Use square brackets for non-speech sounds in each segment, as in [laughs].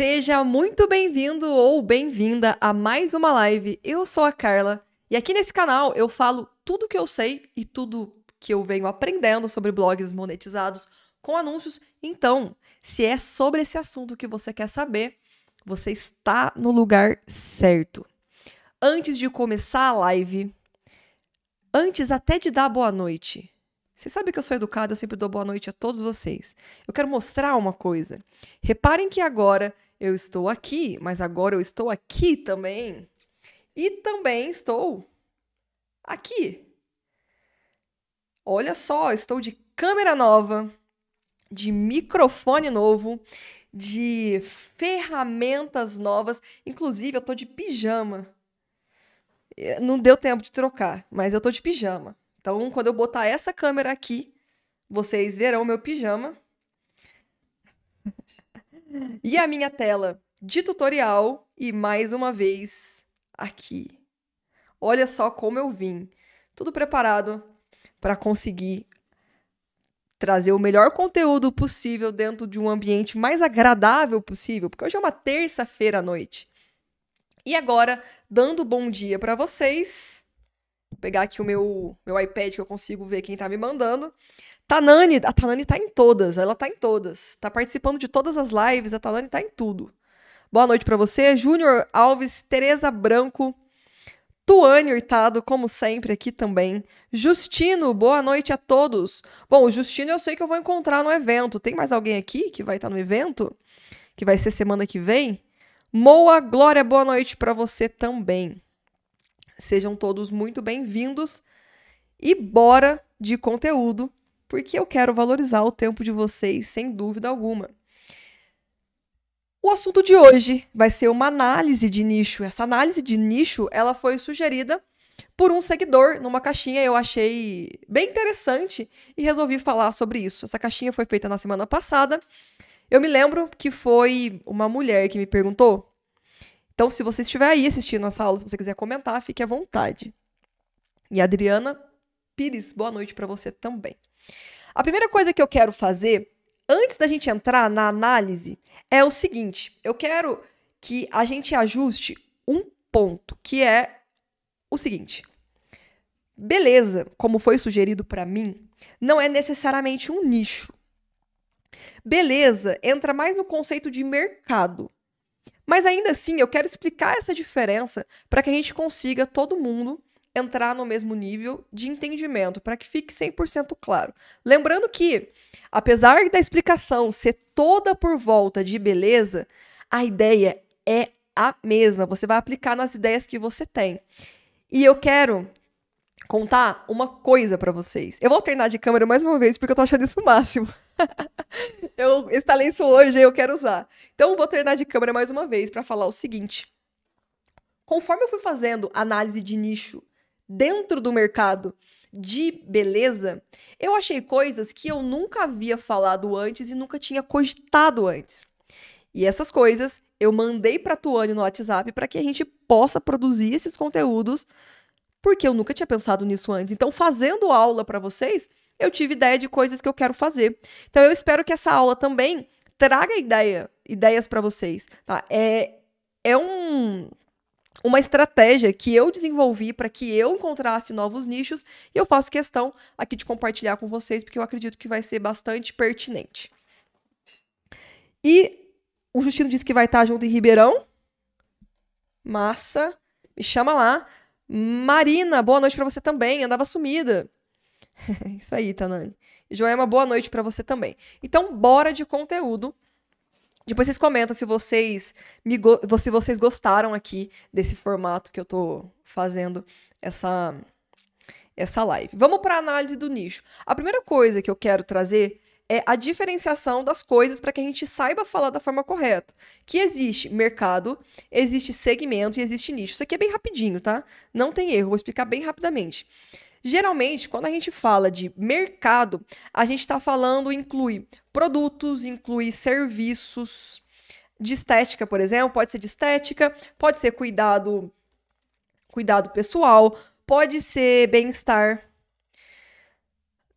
Seja muito bem-vindo ou bem-vinda a mais uma live. Eu sou a Carla e aqui nesse canal eu falo tudo que eu sei e tudo que eu venho aprendendo sobre blogs monetizados com anúncios. Então, se é sobre esse assunto que você quer saber, você está no lugar certo. Antes de começar a live, antes até de dar boa noite, você sabe que eu sou educada, eu sempre dou boa noite a todos vocês. Eu quero mostrar uma coisa. Reparem que agora eu estou aqui, mas agora eu estou aqui também. E também estou aqui. Olha só, estou de câmera nova, de microfone novo, de ferramentas novas. Inclusive, eu estou de pijama. É, não deu tempo de trocar, mas eu estou de pijama. Então, quando eu botar essa câmera aqui, vocês verão meu pijama. E a minha tela de tutorial e mais uma vez aqui. Olha só como eu vim. Tudo preparado para conseguir trazer o melhor conteúdo possível dentro de um ambiente mais agradável possível, porque hoje é uma terça-feira à noite. E agora, dando bom dia para vocês, vou pegar aqui o meu, meu iPad que eu consigo ver quem está me mandando. Tanani, tá a Tanani tá em todas, ela tá em todas. Tá participando de todas as lives, a Tanani tá em tudo. Boa noite para você, Júnior Alves, Tereza Branco, Tuane Hurtado, como sempre, aqui também. Justino, boa noite a todos. Bom, o Justino eu sei que eu vou encontrar no evento. Tem mais alguém aqui que vai estar tá no evento? Que vai ser semana que vem? Moa Glória, boa noite para você também. Sejam todos muito bem-vindos e bora de conteúdo porque eu quero valorizar o tempo de vocês, sem dúvida alguma. O assunto de hoje vai ser uma análise de nicho. Essa análise de nicho, ela foi sugerida por um seguidor numa caixinha, eu achei bem interessante e resolvi falar sobre isso. Essa caixinha foi feita na semana passada. Eu me lembro que foi uma mulher que me perguntou. Então, se você estiver aí assistindo essa aula, se você quiser comentar, fique à vontade. E Adriana Pires, boa noite para você também. A primeira coisa que eu quero fazer, antes da gente entrar na análise, é o seguinte: eu quero que a gente ajuste um ponto, que é o seguinte. Beleza, como foi sugerido para mim, não é necessariamente um nicho. Beleza entra mais no conceito de mercado. Mas ainda assim, eu quero explicar essa diferença para que a gente consiga todo mundo entrar no mesmo nível de entendimento, para que fique 100% claro. Lembrando que, apesar da explicação ser toda por volta de beleza, a ideia é a mesma. Você vai aplicar nas ideias que você tem. E eu quero contar uma coisa para vocês. Eu vou treinar de câmera mais uma vez porque eu tô achando isso o máximo. [laughs] eu instalei isso hoje e eu quero usar. Então eu vou treinar de câmera mais uma vez para falar o seguinte. Conforme eu fui fazendo análise de nicho dentro do mercado de beleza, eu achei coisas que eu nunca havia falado antes e nunca tinha cogitado antes. E essas coisas eu mandei para Tuane no WhatsApp para que a gente possa produzir esses conteúdos, porque eu nunca tinha pensado nisso antes. Então, fazendo aula para vocês, eu tive ideia de coisas que eu quero fazer. Então, eu espero que essa aula também traga ideia, ideias para vocês, tá? É é um uma estratégia que eu desenvolvi para que eu encontrasse novos nichos e eu faço questão aqui de compartilhar com vocês porque eu acredito que vai ser bastante pertinente. E o Justino disse que vai estar junto em Ribeirão. Massa, me chama lá. Marina, boa noite para você também. Andava sumida. [laughs] Isso aí, Tanani. Joema, boa noite para você também. Então, bora de conteúdo depois vocês comentam se vocês, me go se vocês gostaram aqui desse formato que eu tô fazendo essa, essa live. Vamos para análise do nicho. A primeira coisa que eu quero trazer é a diferenciação das coisas para que a gente saiba falar da forma correta. Que existe mercado, existe segmento e existe nicho. Isso aqui é bem rapidinho, tá? Não tem erro, vou explicar bem rapidamente. Geralmente, quando a gente fala de mercado, a gente está falando, inclui produtos, inclui serviços de estética, por exemplo, pode ser de estética, pode ser cuidado, cuidado pessoal, pode ser bem-estar.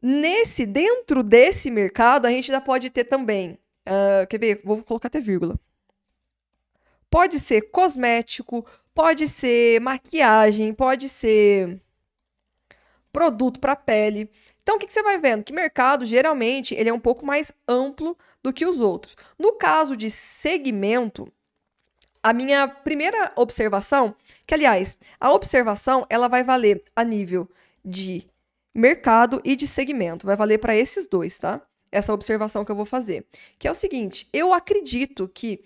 Nesse, dentro desse mercado, a gente já pode ter também, uh, quer ver? Vou colocar até vírgula. Pode ser cosmético, pode ser maquiagem, pode ser produto para pele. Então, o que, que, você vai vendo? Que mercado, geralmente, ele é um pouco mais amplo do que os outros. No caso de segmento, a minha primeira observação, que aliás, a observação ela vai valer a nível de mercado e de segmento, vai valer para esses dois, tá? Essa observação que eu vou fazer, que é o seguinte: eu acredito que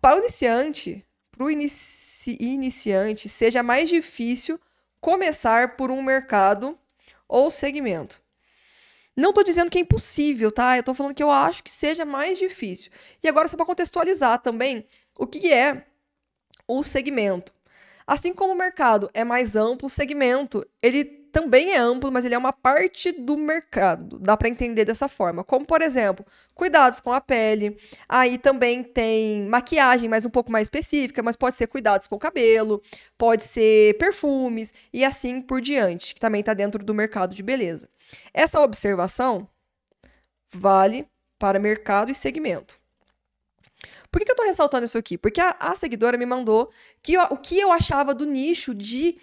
para o iniciante, para o iniciante, seja mais difícil começar por um mercado ou segmento. Não estou dizendo que é impossível, tá? Eu estou falando que eu acho que seja mais difícil. E agora, só para contextualizar também, o que é o segmento? Assim como o mercado é mais amplo, o segmento ele também é amplo, mas ele é uma parte do mercado. Dá para entender dessa forma. Como, por exemplo, cuidados com a pele. Aí também tem maquiagem, mas um pouco mais específica, mas pode ser cuidados com o cabelo, pode ser perfumes e assim por diante, que também está dentro do mercado de beleza. Essa observação vale para mercado e segmento. Por que, que eu estou ressaltando isso aqui? Porque a, a seguidora me mandou que eu, o que eu achava do nicho de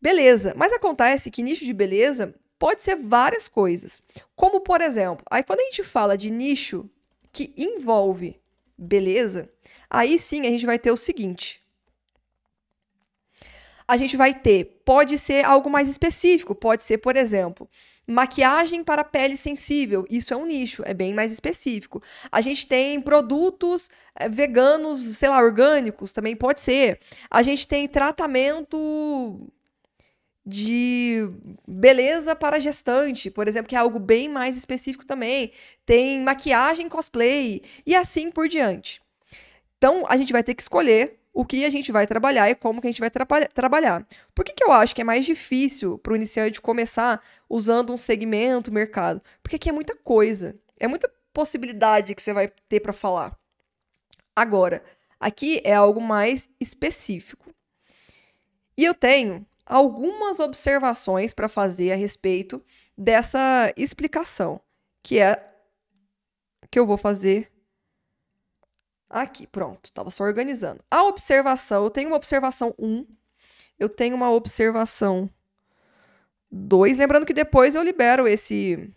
Beleza, mas acontece que nicho de beleza pode ser várias coisas. Como, por exemplo, aí quando a gente fala de nicho que envolve beleza, aí sim a gente vai ter o seguinte. A gente vai ter, pode ser algo mais específico, pode ser, por exemplo, maquiagem para pele sensível. Isso é um nicho, é bem mais específico. A gente tem produtos eh, veganos, sei lá, orgânicos, também pode ser. A gente tem tratamento de beleza para gestante, por exemplo, que é algo bem mais específico também. Tem maquiagem, cosplay e assim por diante. Então, a gente vai ter que escolher o que a gente vai trabalhar e como que a gente vai trabalhar. Por que, que eu acho que é mais difícil para o iniciante começar usando um segmento, mercado? Porque aqui é muita coisa, é muita possibilidade que você vai ter para falar. Agora, aqui é algo mais específico. E eu tenho algumas observações para fazer a respeito dessa explicação, que é que eu vou fazer aqui. Pronto, estava só organizando. A observação, eu tenho uma observação 1, eu tenho uma observação 2, lembrando que depois eu libero esse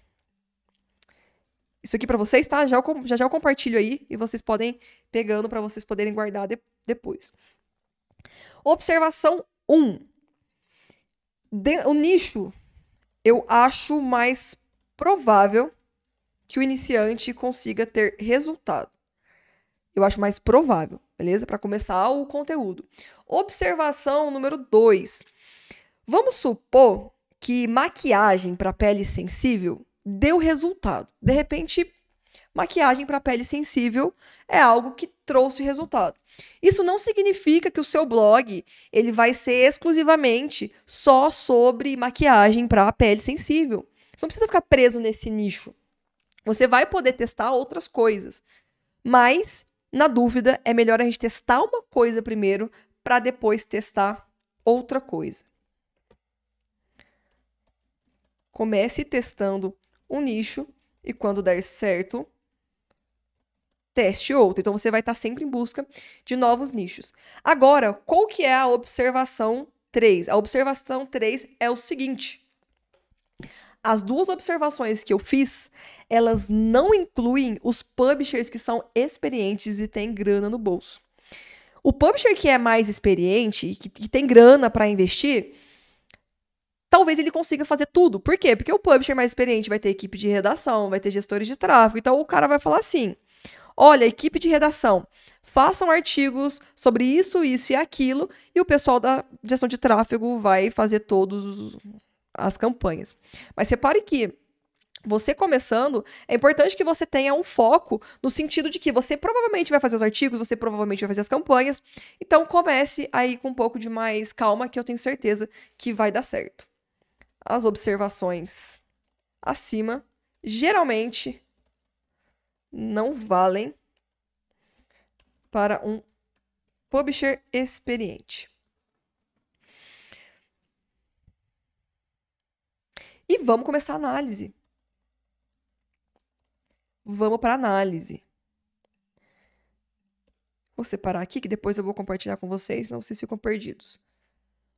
isso aqui para vocês, tá? Já, já já eu compartilho aí e vocês podem pegando para vocês poderem guardar de, depois. Observação 1 de, o nicho, eu acho mais provável que o iniciante consiga ter resultado. Eu acho mais provável, beleza? Para começar o conteúdo. Observação número 2. Vamos supor que maquiagem para pele sensível deu resultado. De repente, maquiagem para pele sensível é algo que trouxe resultado. Isso não significa que o seu blog ele vai ser exclusivamente só sobre maquiagem para pele sensível. Você não precisa ficar preso nesse nicho. Você vai poder testar outras coisas. Mas, na dúvida, é melhor a gente testar uma coisa primeiro para depois testar outra coisa. Comece testando um nicho e quando der certo, teste outro. Então você vai estar tá sempre em busca de novos nichos. Agora, qual que é a observação 3? A observação 3 é o seguinte: as duas observações que eu fiz, elas não incluem os publishers que são experientes e têm grana no bolso. O publisher que é mais experiente, que, que tem grana para investir, talvez ele consiga fazer tudo. Por quê? Porque o publisher mais experiente vai ter equipe de redação, vai ter gestores de tráfego. Então o cara vai falar assim: Olha, equipe de redação, façam artigos sobre isso, isso e aquilo, e o pessoal da gestão de tráfego vai fazer todas as campanhas. Mas repare que você começando, é importante que você tenha um foco no sentido de que você provavelmente vai fazer os artigos, você provavelmente vai fazer as campanhas. Então comece aí com um pouco de mais calma, que eu tenho certeza que vai dar certo. As observações acima geralmente não valem para um publisher experiente. E vamos começar a análise. Vamos para análise. Vou separar aqui, que depois eu vou compartilhar com vocês, senão vocês ficam perdidos.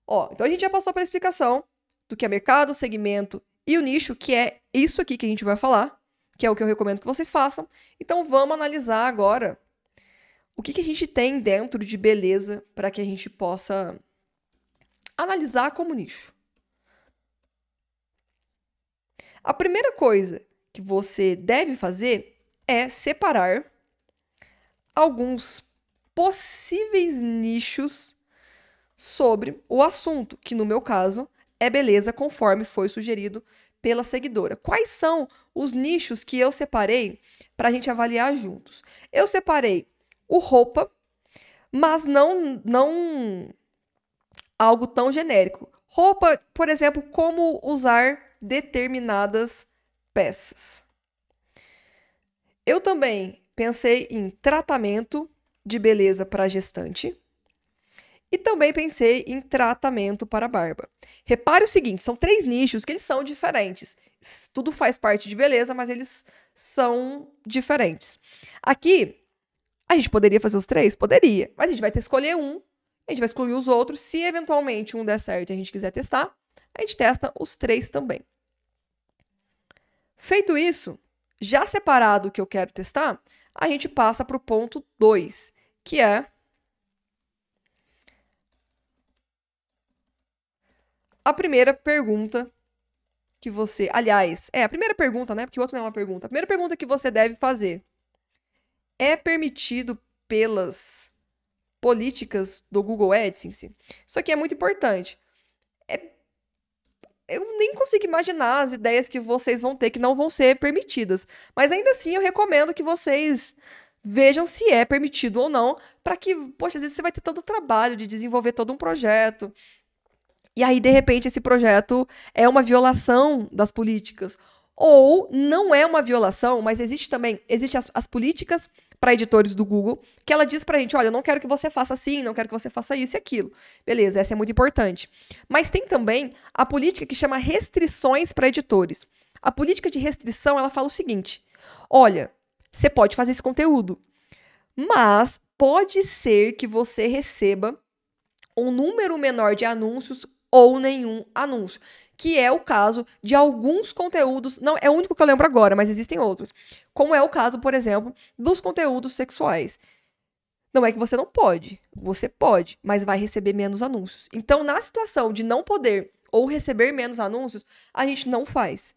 Ó, então a gente já passou pela explicação do que é mercado, segmento e o nicho, que é isso aqui que a gente vai falar que é o que eu recomendo que vocês façam. Então vamos analisar agora o que, que a gente tem dentro de beleza para que a gente possa analisar como nicho. A primeira coisa que você deve fazer é separar alguns possíveis nichos sobre o assunto, que no meu caso é beleza, conforme foi sugerido pela seguidora. Quais são os nichos que eu separei para a gente avaliar juntos? Eu separei o roupa, mas não, não algo tão genérico. Roupa, por exemplo, como usar determinadas peças. Eu também pensei em tratamento de beleza para gestante. E também pensei em tratamento para barba. Repare o seguinte, são três nichos que eles são diferentes. Tudo faz parte de beleza, mas eles são diferentes. Aqui, a gente poderia fazer os três? Poderia. Mas a gente vai ter que escolher um, a gente vai excluir os outros. Se eventualmente um der certo e a gente quiser testar, a gente testa os três também. Feito isso, já separado o que eu quero testar, a gente passa para o ponto 2, que é a primeira pergunta que você. Aliás, é a primeira pergunta, né? Porque o outro não é uma pergunta. A primeira pergunta que você deve fazer é permitido pelas políticas do Google AdSense? Isso aqui é muito importante. É... Eu nem consigo imaginar as ideias que vocês vão ter que não vão ser permitidas. Mas ainda assim, eu recomendo que vocês vejam se é permitido ou não, para que, poxa, às vezes você vai ter todo o trabalho de desenvolver todo um projeto, e aí, de repente, esse projeto é uma violação das políticas. Ou não é uma violação, mas existe também, existem as, as políticas para editores do Google, que ela diz para a gente, olha, eu não quero que você faça assim, não quero que você faça isso e aquilo. Beleza, essa é muito importante. Mas tem também a política que chama restrições para editores. A política de restrição, ela fala o seguinte: olha, você pode fazer esse conteúdo, mas pode ser que você receba um número menor de anúncios ou nenhum anúncio, que é o caso de alguns conteúdos, não é o único que eu lembro agora, mas existem outros, como é o caso, por exemplo, dos conteúdos sexuais. Não é que você não pode, você pode, mas vai receber menos anúncios. Então, na situação de não poder ou receber menos anúncios, a gente não faz.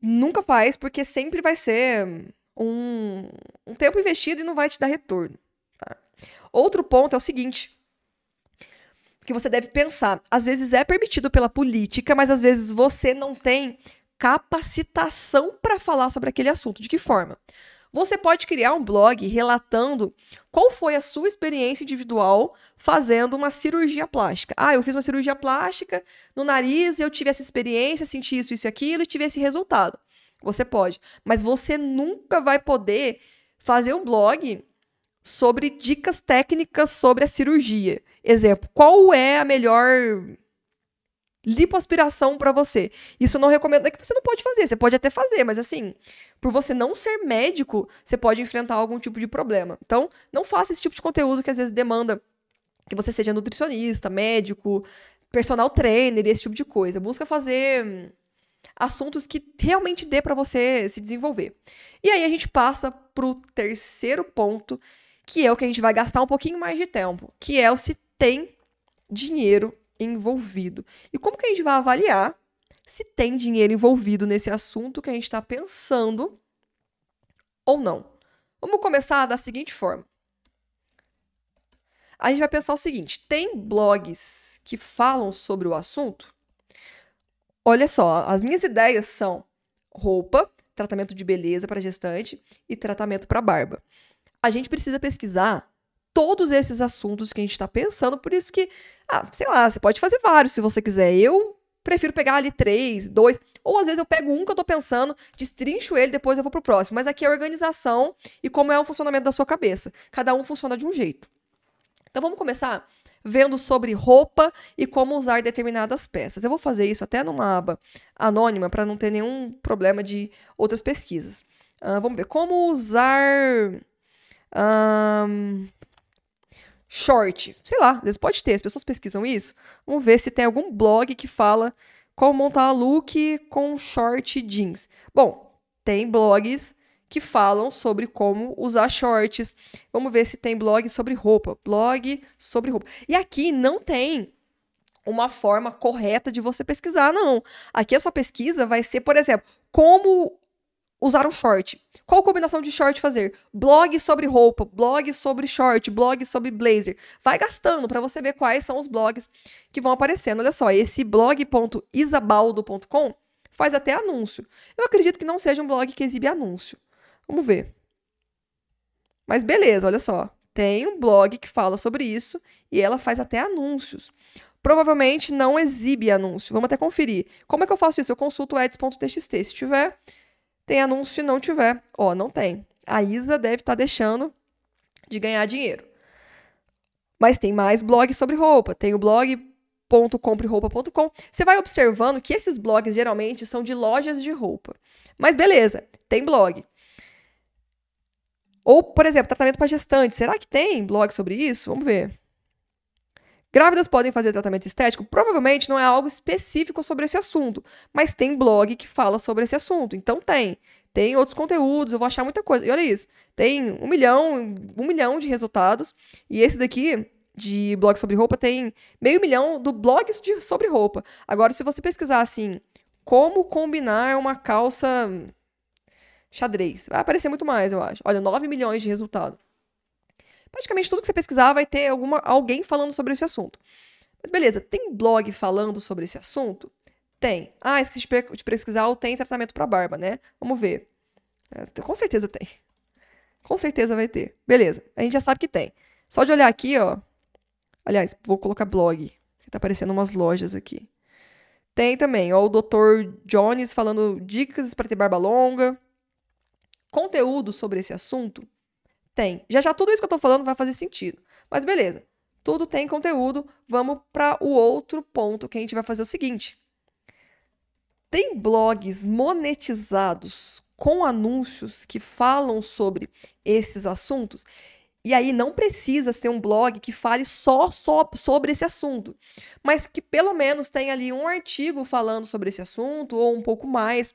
Nunca faz, porque sempre vai ser um, um tempo investido e não vai te dar retorno. Tá? Outro ponto é o seguinte: que você deve pensar. Às vezes é permitido pela política, mas às vezes você não tem capacitação para falar sobre aquele assunto. De que forma? Você pode criar um blog relatando qual foi a sua experiência individual fazendo uma cirurgia plástica. Ah, eu fiz uma cirurgia plástica no nariz, e eu tive essa experiência, senti isso, isso e aquilo e tive esse resultado. Você pode, mas você nunca vai poder fazer um blog sobre dicas técnicas sobre a cirurgia. Exemplo, qual é a melhor lipoaspiração para você. Isso não recomendo, é que você não pode fazer, você pode até fazer, mas assim, por você não ser médico, você pode enfrentar algum tipo de problema. Então, não faça esse tipo de conteúdo que às vezes demanda que você seja nutricionista, médico, personal trainer, esse tipo de coisa. Busca fazer hum, assuntos que realmente dê para você se desenvolver. E aí a gente passa pro terceiro ponto, que é o que a gente vai gastar um pouquinho mais de tempo, que é o se tem dinheiro envolvido. E como que a gente vai avaliar se tem dinheiro envolvido nesse assunto que a gente está pensando ou não? Vamos começar da seguinte forma. A gente vai pensar o seguinte: tem blogs que falam sobre o assunto? Olha só, as minhas ideias são roupa, tratamento de beleza para gestante e tratamento para barba a gente precisa pesquisar todos esses assuntos que a gente está pensando, por isso que, ah, sei lá, você pode fazer vários se você quiser. Eu prefiro pegar ali três, dois, ou às vezes eu pego um que eu tô pensando, destrincho ele, depois eu vou pro próximo. Mas aqui é organização e como é o funcionamento da sua cabeça. Cada um funciona de um jeito. Então vamos começar vendo sobre roupa e como usar determinadas peças. Eu vou fazer isso até numa aba anônima para não ter nenhum problema de outras pesquisas. Uh, vamos ver como usar um, short, sei lá, às vezes pode ter, as pessoas pesquisam isso. Vamos ver se tem algum blog que fala como montar look com short jeans. Bom, tem blogs que falam sobre como usar shorts. Vamos ver se tem blog sobre roupa. Blog sobre roupa. E aqui não tem uma forma correta de você pesquisar, não. Aqui a sua pesquisa vai ser, por exemplo, como usar um short. Qual combinação de short fazer? Blog sobre roupa, blog sobre short, blog sobre blazer. Vai gastando para você ver quais são os blogs que vão aparecendo. Olha só, esse blog.isabaldo.com faz até anúncio. Eu acredito que não seja um blog que exibe anúncio. Vamos ver. Mas beleza, olha só. Tem um blog que fala sobre isso e ela faz até anúncios provavelmente não exibe anúncio. Vamos até conferir. Como é que eu faço isso? Eu consulto ads.txt. Se tiver, tem anúncio se não tiver? Ó, oh, não tem. A Isa deve estar tá deixando de ganhar dinheiro. Mas tem mais blogs sobre roupa. Tem o blog .compreroupa.com. Você vai observando que esses blogs geralmente são de lojas de roupa. Mas beleza, tem blog. Ou, por exemplo, tratamento para gestante. Será que tem blog sobre isso? Vamos ver. Grávidas podem fazer tratamento estético? Provavelmente não é algo específico sobre esse assunto, mas tem blog que fala sobre esse assunto, então tem. Tem outros conteúdos, eu vou achar muita coisa. E olha isso, tem um milhão, um milhão de resultados, e esse daqui de blog sobre roupa tem meio milhão do blogs de, sobre roupa. Agora, se você pesquisar assim, como combinar uma calça xadrez, vai aparecer muito mais, eu acho. Olha, 9 milhões de resultado praticamente tudo que você pesquisar vai ter alguma, alguém falando sobre esse assunto. Mas beleza, tem blog falando sobre esse assunto? Tem. Ah, esqueci de pesquisar, tem tratamento para barba, né? Vamos ver. É, com certeza tem. Com certeza vai ter. Beleza, a gente já sabe que tem. Só de olhar aqui, ó. Aliás, vou colocar blog. Tá aparecendo umas lojas aqui. Tem também, ó, o Dr. Jones falando dicas para ter barba longa. Conteúdo sobre esse assunto tem. Já já tudo isso que eu tô falando vai fazer sentido. Mas beleza. Tudo tem conteúdo. Vamos para o outro ponto que a gente vai fazer o seguinte. Tem blogs monetizados com anúncios que falam sobre esses assuntos. E aí não precisa ser um blog que fale só, só sobre esse assunto, mas que pelo menos tenha ali um artigo falando sobre esse assunto ou um pouco mais.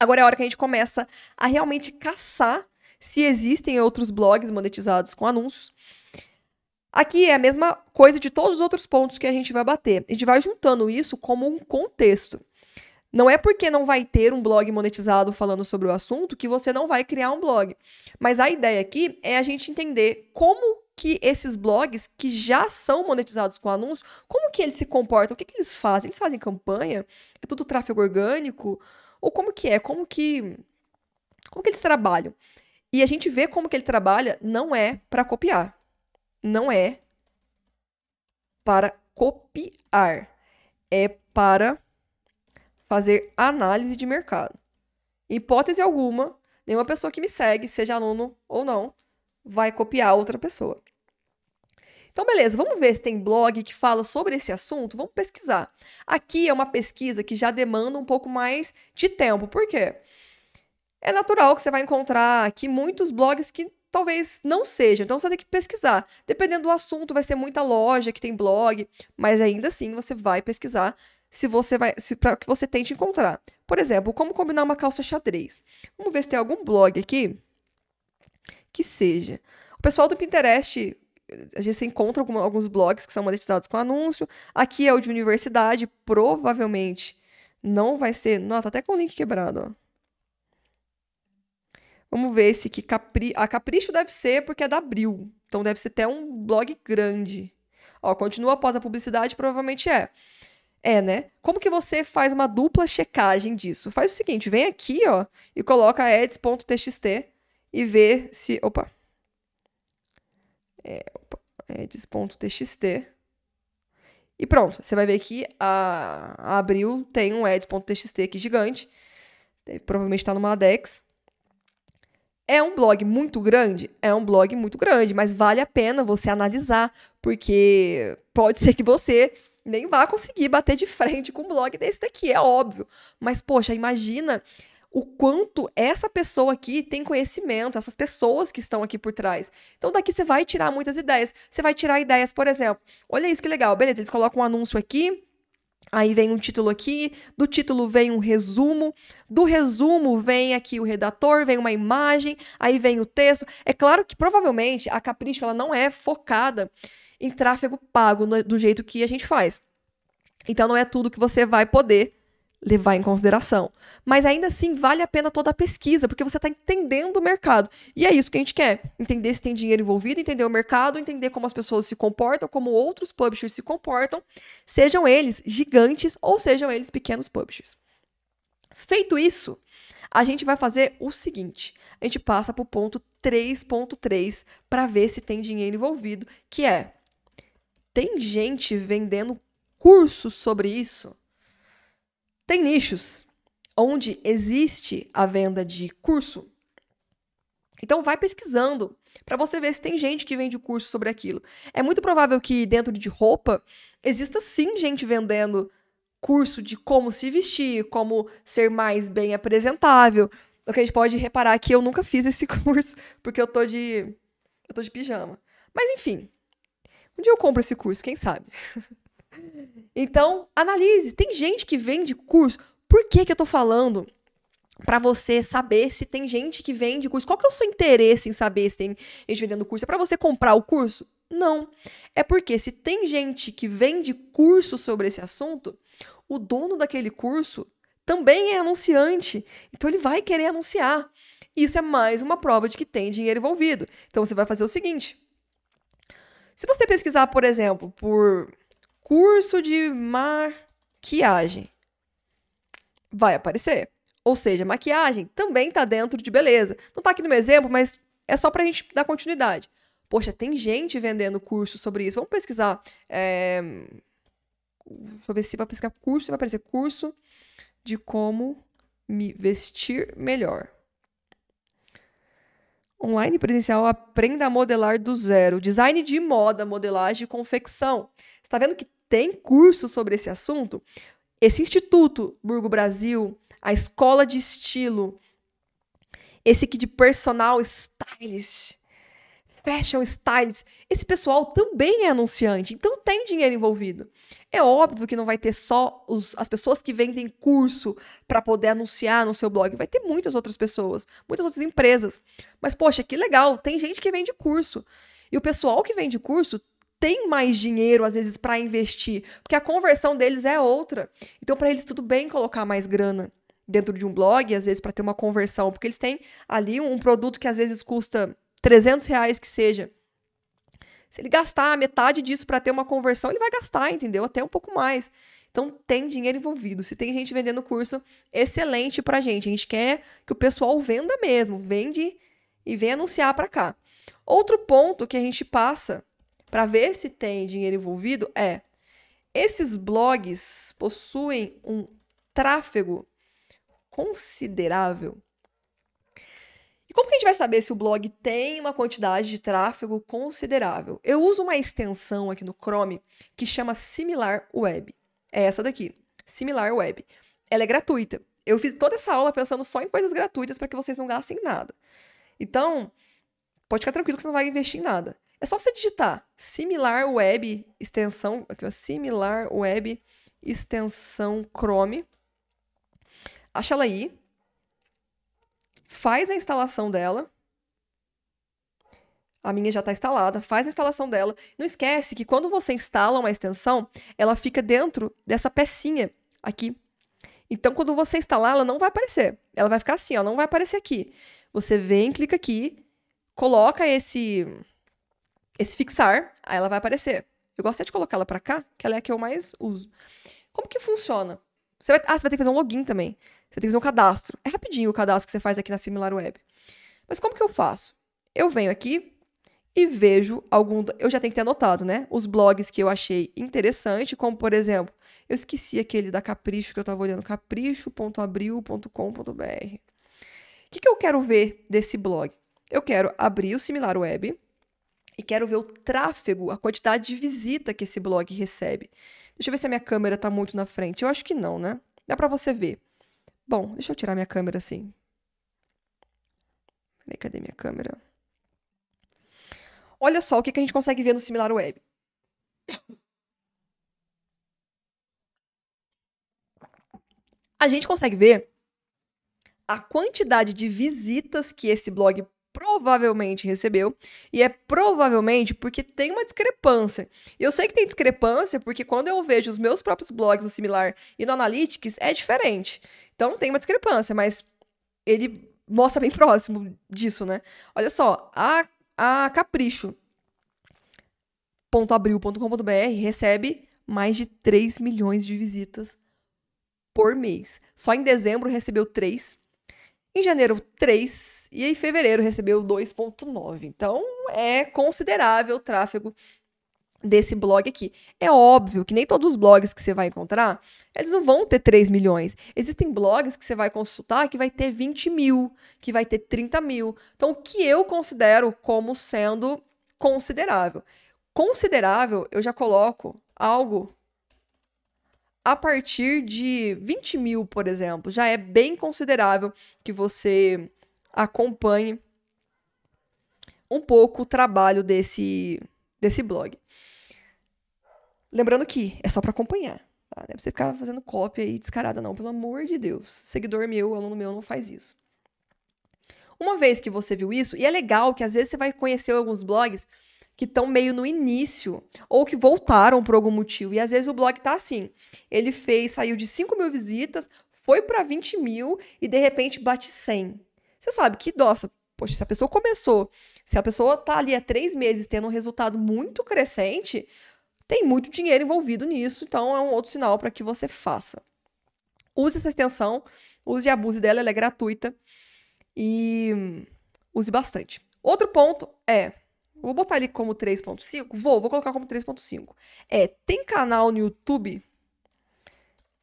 Agora é a hora que a gente começa a realmente caçar se existem outros blogs monetizados com anúncios. Aqui é a mesma coisa de todos os outros pontos que a gente vai bater. A gente vai juntando isso como um contexto. Não é porque não vai ter um blog monetizado falando sobre o assunto que você não vai criar um blog. Mas a ideia aqui é a gente entender como que esses blogs que já são monetizados com anúncios, como que eles se comportam, o que, que eles fazem? Eles fazem campanha? É tudo tráfego orgânico? Ou como que é? Como que como que eles trabalham? E a gente vê como que ele trabalha não é para copiar. Não é para copiar. É para fazer análise de mercado. Hipótese alguma, nenhuma pessoa que me segue, seja aluno ou não, vai copiar outra pessoa. Então, beleza, vamos ver se tem blog que fala sobre esse assunto? Vamos pesquisar. Aqui é uma pesquisa que já demanda um pouco mais de tempo. Por quê? é natural que você vai encontrar aqui muitos blogs que talvez não sejam, Então você tem que pesquisar. Dependendo do assunto, vai ser muita loja que tem blog, mas ainda assim você vai pesquisar se você vai se para que você tente encontrar. Por exemplo, como combinar uma calça xadrez. Vamos ver se tem algum blog aqui que seja. O pessoal do Pinterest a gente encontra alguma, alguns blogs que são monetizados com anúncio. Aqui é o de universidade, provavelmente não vai ser. Nossa, tá até com o link quebrado, ó. Vamos ver esse que capri... a Capricho deve ser porque é da Abril. Então deve ser até um blog grande. Ó, continua após a publicidade, provavelmente é. É, né? Como que você faz uma dupla checagem disso? Faz o seguinte, vem aqui, ó, e coloca ads.txt e vê se, opa. É, opa, ads.txt. E pronto, você vai ver que a, a Abril tem um ads.txt aqui gigante. Deve, provavelmente está numa ADEX. É um blog muito grande? É um blog muito grande, mas vale a pena você analisar, porque pode ser que você nem vá conseguir bater de frente com um blog desse daqui, é óbvio. Mas, poxa, imagina o quanto essa pessoa aqui tem conhecimento, essas pessoas que estão aqui por trás. Então, daqui você vai tirar muitas ideias. Você vai tirar ideias, por exemplo, olha isso que legal, beleza, eles colocam um anúncio aqui Aí vem um título aqui, do título vem um resumo, do resumo vem aqui o redator, vem uma imagem, aí vem o texto. É claro que provavelmente a Capricho ela não é focada em tráfego pago no, do jeito que a gente faz. Então não é tudo que você vai poder levar em consideração. Mas ainda assim, vale a pena toda a pesquisa, porque você está entendendo o mercado. E é isso que a gente quer: entender se tem dinheiro envolvido, entender o mercado, entender como as pessoas se comportam, como outros publishers se comportam, sejam eles gigantes ou sejam eles pequenos publishers. Feito isso, a gente vai fazer o seguinte: a gente passa para o ponto 3.3 para ver se tem dinheiro envolvido, que é tem gente vendendo cursos sobre isso? Tem nichos onde existe a venda de curso. Então vai pesquisando para você ver se tem gente que vende curso sobre aquilo. É muito provável que dentro de roupa exista sim gente vendendo curso de como se vestir, como ser mais bem apresentável. O que a gente pode reparar é que eu nunca fiz esse [laughs] curso porque eu tô de eu tô de pijama. Mas enfim, um dia eu compro esse curso, quem sabe. [laughs] Então, analise. Tem gente que vende curso. Por que, que eu tô falando? para você saber se tem gente que vende curso. Qual que é o seu interesse em saber se tem gente vendendo curso? É para você comprar o curso? Não. É porque se tem gente que vende curso sobre esse assunto, o dono daquele curso também é anunciante. Então ele vai querer anunciar. Isso é mais uma prova de que tem dinheiro envolvido. Então você vai fazer o seguinte: se você pesquisar, por exemplo, por curso de maquiagem. Vai aparecer. Ou seja, maquiagem também está dentro de beleza. Não está aqui no meu exemplo, mas é só para a gente dar continuidade. Poxa, tem gente vendendo curso sobre isso. Vamos pesquisar. É... Deixa eu ver se vai pesquisar curso. Vai aparecer curso de como me vestir melhor. Online presencial, aprenda a modelar do zero. Design de moda, modelagem e confecção. Você está vendo que tem curso sobre esse assunto? Esse instituto, Burgo Brasil, a escola de estilo, esse aqui de personal stylist, fashion stylist, esse pessoal também é anunciante, então tem dinheiro envolvido. É óbvio que não vai ter só os, as pessoas que vendem curso para poder anunciar no seu blog, vai ter muitas outras pessoas, muitas outras empresas. Mas poxa, que legal, tem gente que vende curso. E o pessoal que vende curso tem mais dinheiro às vezes para investir, porque a conversão deles é outra. Então para eles tudo bem colocar mais grana dentro de um blog, às vezes para ter uma conversão, porque eles têm ali um produto que às vezes custa 300 reais que seja. Se ele gastar metade disso para ter uma conversão, ele vai gastar, entendeu? Até um pouco mais. Então tem dinheiro envolvido. Se tem gente vendendo curso, excelente para gente. A gente quer que o pessoal venda mesmo, vende e vem anunciar para cá. Outro ponto que a gente passa para ver se tem dinheiro envolvido é: esses blogs possuem um tráfego considerável. E como que a gente vai saber se o blog tem uma quantidade de tráfego considerável? Eu uso uma extensão aqui no Chrome que chama Similar Web. É essa daqui, Similar Web. Ela é gratuita. Eu fiz toda essa aula pensando só em coisas gratuitas para que vocês não gastem nada. Então, pode ficar tranquilo que você não vai investir em nada. É só você digitar similar web extensão, aqui ó, similar web extensão Chrome. Acha ela aí. Faz a instalação dela. A minha já está instalada, faz a instalação dela. Não esquece que quando você instala uma extensão, ela fica dentro dessa pecinha aqui. Então, quando você instalar, ela não vai aparecer. Ela vai ficar assim, ó, não vai aparecer aqui. Você vem, clica aqui, coloca esse esse fixar, aí ela vai aparecer. Eu gosto até de colocar ela para cá, que ela é a que eu mais uso. Como que funciona? Você vai, ah, você vai ter que fazer um login também. Você tem que fazer um cadastro. É rapidinho o cadastro que você faz aqui na Similar Web. Mas como que eu faço? Eu venho aqui e vejo algum. Eu já tenho que ter anotado, né? Os blogs que eu achei interessante, como por exemplo, eu esqueci aquele da Capricho que eu estava olhando, capricho.abril.com.br. O que, que eu quero ver desse blog? Eu quero abrir o Similar Web e quero ver o tráfego, a quantidade de visita que esse blog recebe. Deixa eu ver se a minha câmera está muito na frente. Eu acho que não, né? Dá para você ver. Bom, deixa eu tirar minha câmera assim. Peraí, cadê minha câmera? Olha só o que, que a gente consegue ver no Similar Web. A gente consegue ver a quantidade de visitas que esse blog provavelmente recebeu, e é provavelmente porque tem uma discrepância. Eu sei que tem discrepância porque quando eu vejo os meus próprios blogs no similar e no Analytics é diferente. Então tem uma discrepância, mas ele mostra bem [laughs] próximo disso, né? Olha só, a, a Capricho recebe mais de 3 milhões de visitas por mês. Só em dezembro recebeu 3 em janeiro, 3, e em fevereiro recebeu 2,9. Então, é considerável o tráfego desse blog aqui. É óbvio que nem todos os blogs que você vai encontrar, eles não vão ter 3 milhões. Existem blogs que você vai consultar que vai ter 20 mil, que vai ter 30 mil. Então, o que eu considero como sendo considerável? Considerável, eu já coloco algo a partir de 20 mil, por exemplo, já é bem considerável que você acompanhe um pouco o trabalho desse, desse blog. Lembrando que é só para acompanhar. Tá? Não é pra você ficar fazendo cópia aí descarada, não. Pelo amor de Deus. Seguidor meu, aluno meu, não faz isso. Uma vez que você viu isso, e é legal que às vezes você vai conhecer alguns blogs que estão meio no início ou que voltaram por algum motivo. E às vezes o blog tá assim. Ele fez, saiu de 5 mil visitas, foi para 20 mil e de repente bate 100. Você sabe que, nossa, poxa, se a pessoa começou, se a pessoa tá ali há três meses tendo um resultado muito crescente, tem muito dinheiro envolvido nisso, então é um outro sinal para que você faça. Use essa extensão, use e abuse dela, ela é gratuita e hum, use bastante. Outro ponto é Vou botar ele como 3.5? Vou, vou colocar como 3.5. É, tem canal no YouTube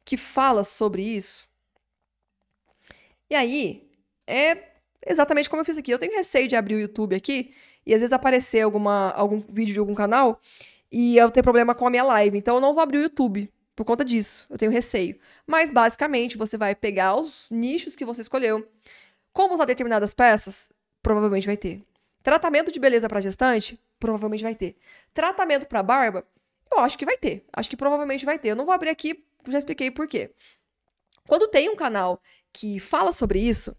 que fala sobre isso. E aí, é exatamente como eu fiz aqui. Eu tenho receio de abrir o YouTube aqui e às vezes aparecer alguma, algum vídeo de algum canal e eu ter problema com a minha live. Então eu não vou abrir o YouTube por conta disso. Eu tenho receio. Mas basicamente você vai pegar os nichos que você escolheu. Como usar determinadas peças? Provavelmente vai ter. Tratamento de beleza para gestante? Provavelmente vai ter. Tratamento para barba? Eu acho que vai ter. Acho que provavelmente vai ter. Eu não vou abrir aqui, já expliquei por quê. Quando tem um canal que fala sobre isso,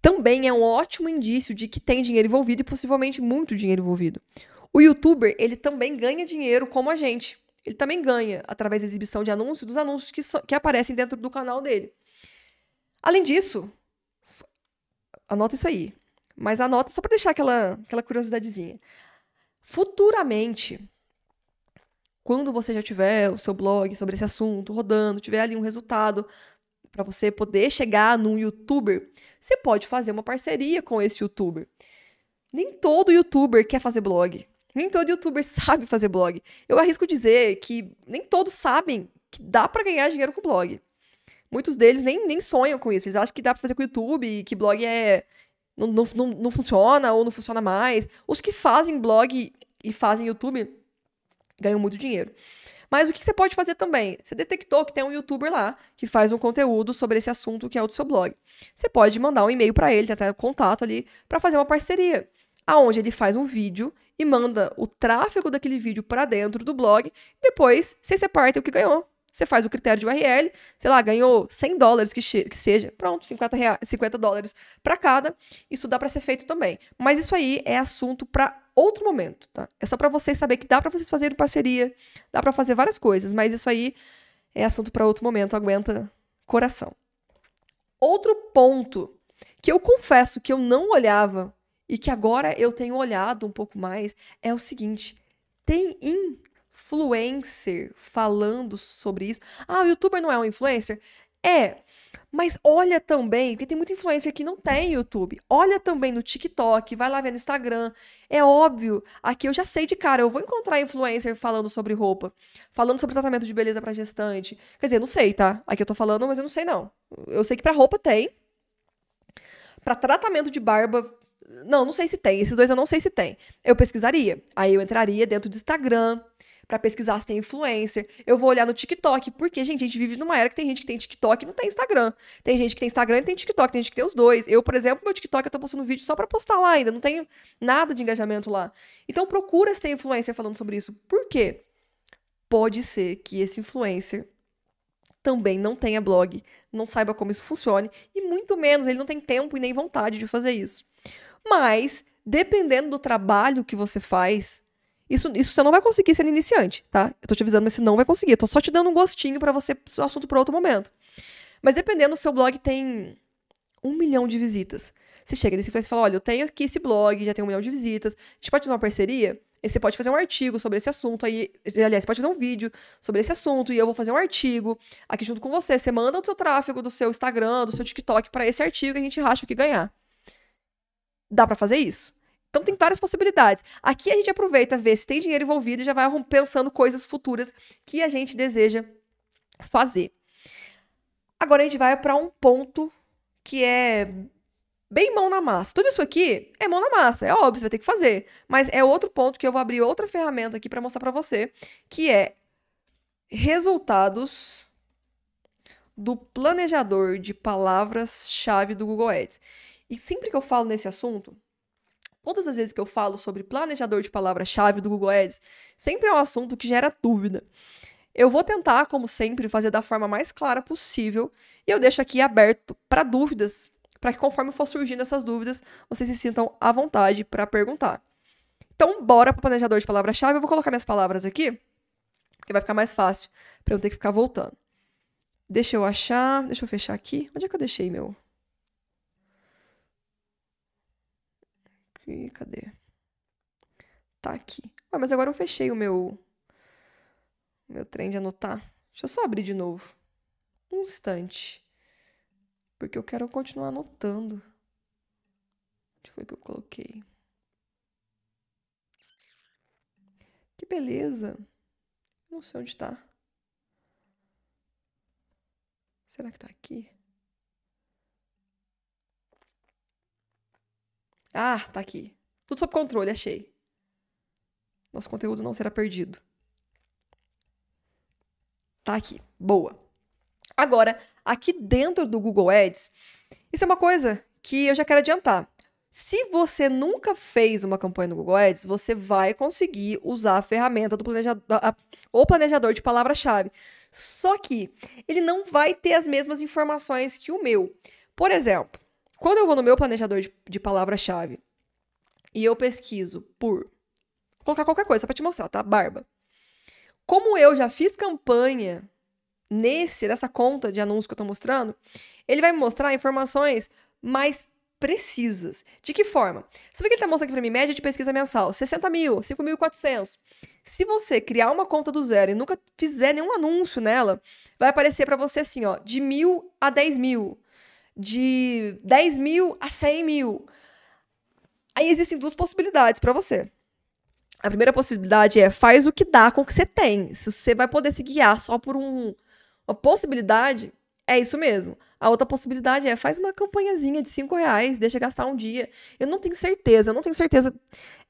também é um ótimo indício de que tem dinheiro envolvido e possivelmente muito dinheiro envolvido. O youtuber, ele também ganha dinheiro como a gente. Ele também ganha através da exibição de anúncios, dos anúncios que, so que aparecem dentro do canal dele. Além disso, anota isso aí. Mas anota só para deixar aquela, aquela curiosidadezinha. Futuramente, quando você já tiver o seu blog sobre esse assunto rodando, tiver ali um resultado para você poder chegar num youtuber, você pode fazer uma parceria com esse youtuber. Nem todo youtuber quer fazer blog. Nem todo youtuber [laughs] sabe fazer blog. Eu arrisco dizer que nem todos sabem que dá para ganhar dinheiro com blog. Muitos deles nem, nem sonham com isso. Eles acham que dá para fazer com o YouTube, que blog é, não, não, não, não funciona ou não funciona mais. Os que fazem blog e fazem YouTube ganham muito dinheiro. Mas o que você pode fazer também? Você detectou que tem um youtuber lá que faz um conteúdo sobre esse assunto que é o do seu blog. Você pode mandar um e-mail para ele, tem até contato ali, para fazer uma parceria, aonde ele faz um vídeo e manda o tráfego daquele vídeo para dentro do blog, e depois você separa o que ganhou. Você faz o critério de URL, sei lá, ganhou 100 dólares que, que seja, pronto, 50, reais, 50 dólares para cada. Isso dá para ser feito também. Mas isso aí é assunto para outro momento, tá? É só para vocês saber que dá para vocês fazerem parceria, dá para fazer várias coisas, mas isso aí é assunto para outro momento, aguenta coração. Outro ponto que eu confesso que eu não olhava e que agora eu tenho olhado um pouco mais é o seguinte: tem in influencer falando sobre isso. Ah, o youtuber não é um influencer? É. Mas olha também, porque tem muito influencer que não tem YouTube. Olha também no TikTok, vai lá ver no Instagram. É óbvio, aqui eu já sei de cara, eu vou encontrar influencer falando sobre roupa, falando sobre tratamento de beleza para gestante. Quer dizer, não sei, tá? Aqui eu tô falando, mas eu não sei não. Eu sei que para roupa tem. Para tratamento de barba, não, não sei se tem. Esses dois eu não sei se tem. Eu pesquisaria. Aí eu entraria dentro do Instagram, para pesquisar se tem influencer. Eu vou olhar no TikTok, porque, gente, a gente vive numa era que tem gente que tem TikTok e não tem Instagram. Tem gente que tem Instagram e tem TikTok, tem gente que tem os dois. Eu, por exemplo, meu TikTok eu tô postando vídeo só para postar lá ainda, não tenho nada de engajamento lá. Então procura se tem influencer falando sobre isso. Por quê? Pode ser que esse influencer também não tenha blog, não saiba como isso funcione e muito menos ele não tem tempo e nem vontade de fazer isso. Mas dependendo do trabalho que você faz, isso, isso você não vai conseguir sendo iniciante, tá? Eu tô te avisando, mas você não vai conseguir. Eu tô só te dando um gostinho para você, o assunto para outro momento. Mas dependendo, o seu blog tem um milhão de visitas. Você chega nesse e fala, olha, eu tenho aqui esse blog, já tem um milhão de visitas, a gente pode fazer uma parceria? E você pode fazer um artigo sobre esse assunto aí. Aliás, você pode fazer um vídeo sobre esse assunto e eu vou fazer um artigo aqui junto com você. Você manda o seu tráfego do seu Instagram, do seu TikTok para esse artigo e a gente racha o que ganhar. Dá para fazer isso? Então tem várias possibilidades. Aqui a gente aproveita, vê se tem dinheiro envolvido e já vai pensando coisas futuras que a gente deseja fazer. Agora a gente vai para um ponto que é bem mão na massa. Tudo isso aqui é mão na massa, é óbvio, você vai ter que fazer. Mas é outro ponto que eu vou abrir outra ferramenta aqui para mostrar para você, que é resultados do planejador de palavras-chave do Google Ads. E sempre que eu falo nesse assunto, Todas as vezes que eu falo sobre planejador de palavra-chave do Google Ads, sempre é um assunto que gera dúvida. Eu vou tentar, como sempre, fazer da forma mais clara possível e eu deixo aqui aberto para dúvidas, para que conforme for surgindo essas dúvidas, vocês se sintam à vontade para perguntar. Então, bora para o planejador de palavra-chave. Eu vou colocar minhas palavras aqui, porque vai ficar mais fácil para eu não ter que ficar voltando. Deixa eu achar, deixa eu fechar aqui. Onde é que eu deixei meu? Cadê? Tá aqui. Ué, ah, mas agora eu fechei o meu. Meu trem de anotar. Deixa eu só abrir de novo. Um instante. Porque eu quero continuar anotando. Onde foi que eu coloquei? Que beleza. Não sei onde tá. Será que tá aqui? Ah, tá aqui. Tudo sob controle, achei. Nosso conteúdo não será perdido. Tá aqui. Boa. Agora, aqui dentro do Google Ads, isso é uma coisa que eu já quero adiantar. Se você nunca fez uma campanha no Google Ads, você vai conseguir usar a ferramenta do planejador, o planejador de palavra-chave. Só que ele não vai ter as mesmas informações que o meu. Por exemplo, quando eu vou no meu planejador de, de palavra-chave e eu pesquiso por. Vou colocar qualquer coisa, só pra te mostrar, tá? Barba. Como eu já fiz campanha nesse, nessa conta de anúncio que eu tô mostrando, ele vai me mostrar informações mais precisas. De que forma? Você vê que ele tá mostrando aqui pra mim média de pesquisa mensal, 60 mil, 5.400. Se você criar uma conta do zero e nunca fizer nenhum anúncio nela, vai aparecer para você assim, ó, de mil a 10 mil de 10 mil a 100 mil. Aí existem duas possibilidades para você. A primeira possibilidade é faz o que dá com o que você tem. Se você vai poder se guiar só por um, uma possibilidade, é isso mesmo. A outra possibilidade é faz uma campanhazinha de 5 reais, deixa gastar um dia. Eu não tenho certeza, eu não tenho certeza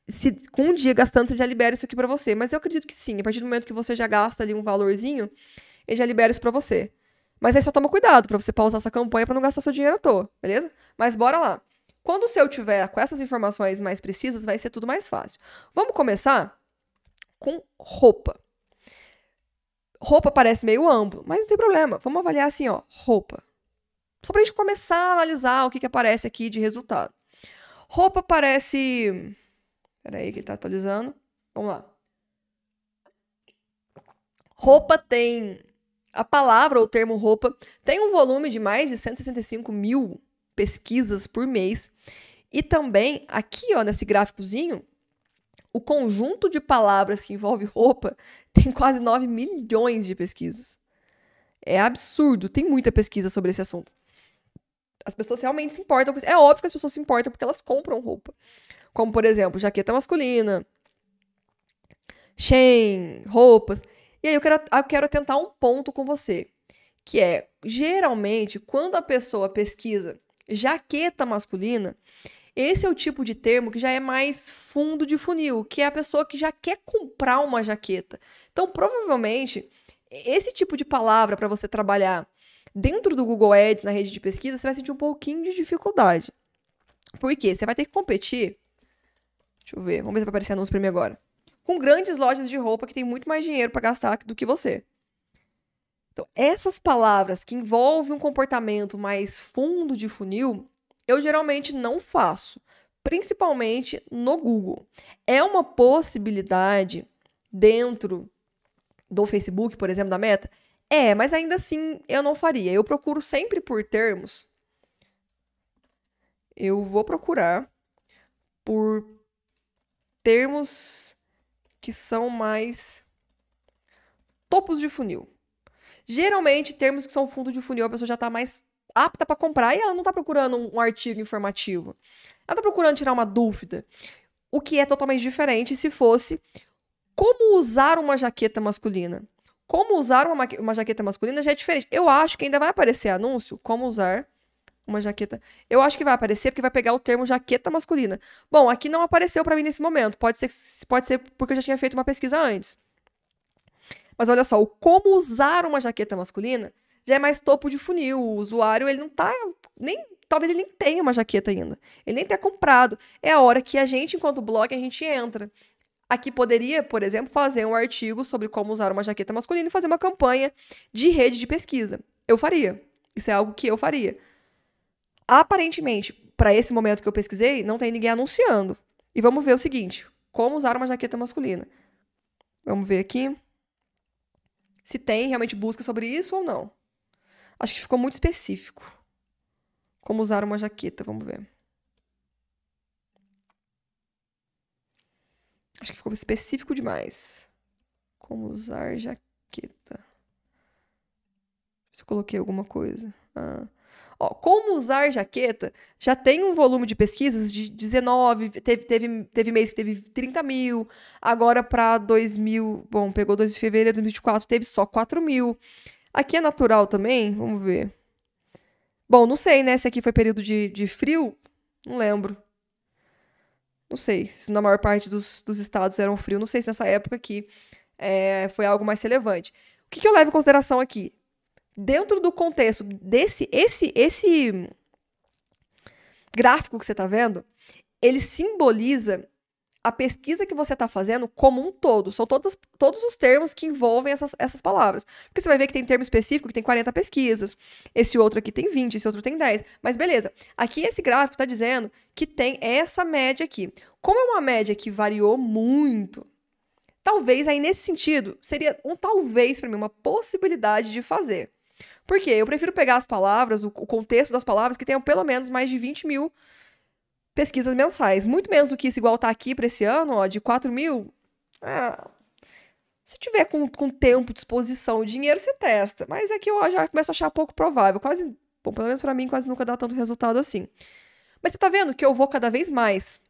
se com um dia gastando você já libera isso aqui para você, mas eu acredito que sim. A partir do momento que você já gasta ali um valorzinho, ele já libera isso para você. Mas aí só toma cuidado para você pausar essa campanha para não gastar seu dinheiro à toa, beleza? Mas bora lá. Quando o seu tiver com essas informações mais precisas, vai ser tudo mais fácil. Vamos começar com roupa. Roupa parece meio amplo, mas não tem problema. Vamos avaliar assim, ó, roupa. Só pra gente começar a analisar o que, que aparece aqui de resultado. Roupa parece. Peraí, que ele tá atualizando. Vamos lá. Roupa tem a palavra ou termo roupa tem um volume de mais de 165 mil pesquisas por mês. E também, aqui ó, nesse gráficozinho, o conjunto de palavras que envolve roupa [laughs] tem quase 9 milhões de pesquisas. É absurdo, tem muita pesquisa sobre esse assunto. As pessoas realmente se importam. É óbvio que as pessoas se importam porque elas compram roupa. Como, por exemplo, jaqueta masculina, chain, roupas. E aí eu quero, eu quero tentar um ponto com você, que é, geralmente, quando a pessoa pesquisa jaqueta masculina, esse é o tipo de termo que já é mais fundo de funil, que é a pessoa que já quer comprar uma jaqueta. Então, provavelmente, esse tipo de palavra para você trabalhar dentro do Google Ads, na rede de pesquisa, você vai sentir um pouquinho de dificuldade. Por quê? Você vai ter que competir. Deixa eu ver, vamos ver se vai aparecer anúncio para mim agora com grandes lojas de roupa que tem muito mais dinheiro para gastar do que você. Então, essas palavras que envolvem um comportamento mais fundo de funil, eu geralmente não faço, principalmente no Google. É uma possibilidade dentro do Facebook, por exemplo, da Meta? É, mas ainda assim eu não faria. Eu procuro sempre por termos. Eu vou procurar por termos que são mais topos de funil. Geralmente, termos que são fundo de funil, a pessoa já está mais apta para comprar e ela não está procurando um artigo informativo. Ela está procurando tirar uma dúvida. O que é totalmente diferente se fosse como usar uma jaqueta masculina. Como usar uma, uma jaqueta masculina já é diferente. Eu acho que ainda vai aparecer anúncio como usar uma jaqueta. Eu acho que vai aparecer porque vai pegar o termo jaqueta masculina. Bom, aqui não apareceu para mim nesse momento. Pode ser, pode ser porque eu já tinha feito uma pesquisa antes. Mas olha só, o como usar uma jaqueta masculina já é mais topo de funil. O usuário, ele não tá nem talvez ele nem tenha uma jaqueta ainda. Ele nem tenha comprado. É a hora que a gente, enquanto blog, a gente entra. Aqui poderia, por exemplo, fazer um artigo sobre como usar uma jaqueta masculina e fazer uma campanha de rede de pesquisa. Eu faria. Isso é algo que eu faria. Aparentemente, para esse momento que eu pesquisei, não tem ninguém anunciando. E vamos ver o seguinte: como usar uma jaqueta masculina. Vamos ver aqui se tem realmente busca sobre isso ou não. Acho que ficou muito específico. Como usar uma jaqueta, vamos ver. Acho que ficou específico demais. Como usar jaqueta. Se eu coloquei alguma coisa. Ah. Ó, como usar jaqueta já tem um volume de pesquisas de 19, teve, teve, teve mês que teve 30 mil, agora para 2 mil, bom, pegou 2 de fevereiro de 2024, teve só 4 mil. Aqui é natural também, vamos ver. Bom, não sei, né, se aqui foi período de, de frio, não lembro. Não sei, se na maior parte dos, dos estados eram frio, não sei se nessa época aqui é, foi algo mais relevante. O que, que eu levo em consideração aqui? dentro do contexto desse esse esse gráfico que você está vendo, ele simboliza a pesquisa que você está fazendo como um todo. São todos todos os termos que envolvem essas, essas palavras. Porque você vai ver que tem termo específico que tem 40 pesquisas, esse outro aqui tem 20, esse outro tem 10. Mas beleza, aqui esse gráfico está dizendo que tem essa média aqui. Como é uma média que variou muito, talvez aí nesse sentido, seria um talvez para mim, uma possibilidade de fazer. Por quê? Eu prefiro pegar as palavras, o, contexto das palavras, que tenham pelo menos mais de 20 mil pesquisas mensais. Muito menos do que isso, igual tá aqui para esse ano, ó, de 4 mil. Ah, se tiver com, com tempo, disposição dinheiro, você testa. Mas aqui é eu já começo a achar pouco provável. Quase, bom, pelo menos para mim, quase nunca dá tanto resultado assim. Mas você tá vendo que eu vou cada vez mais.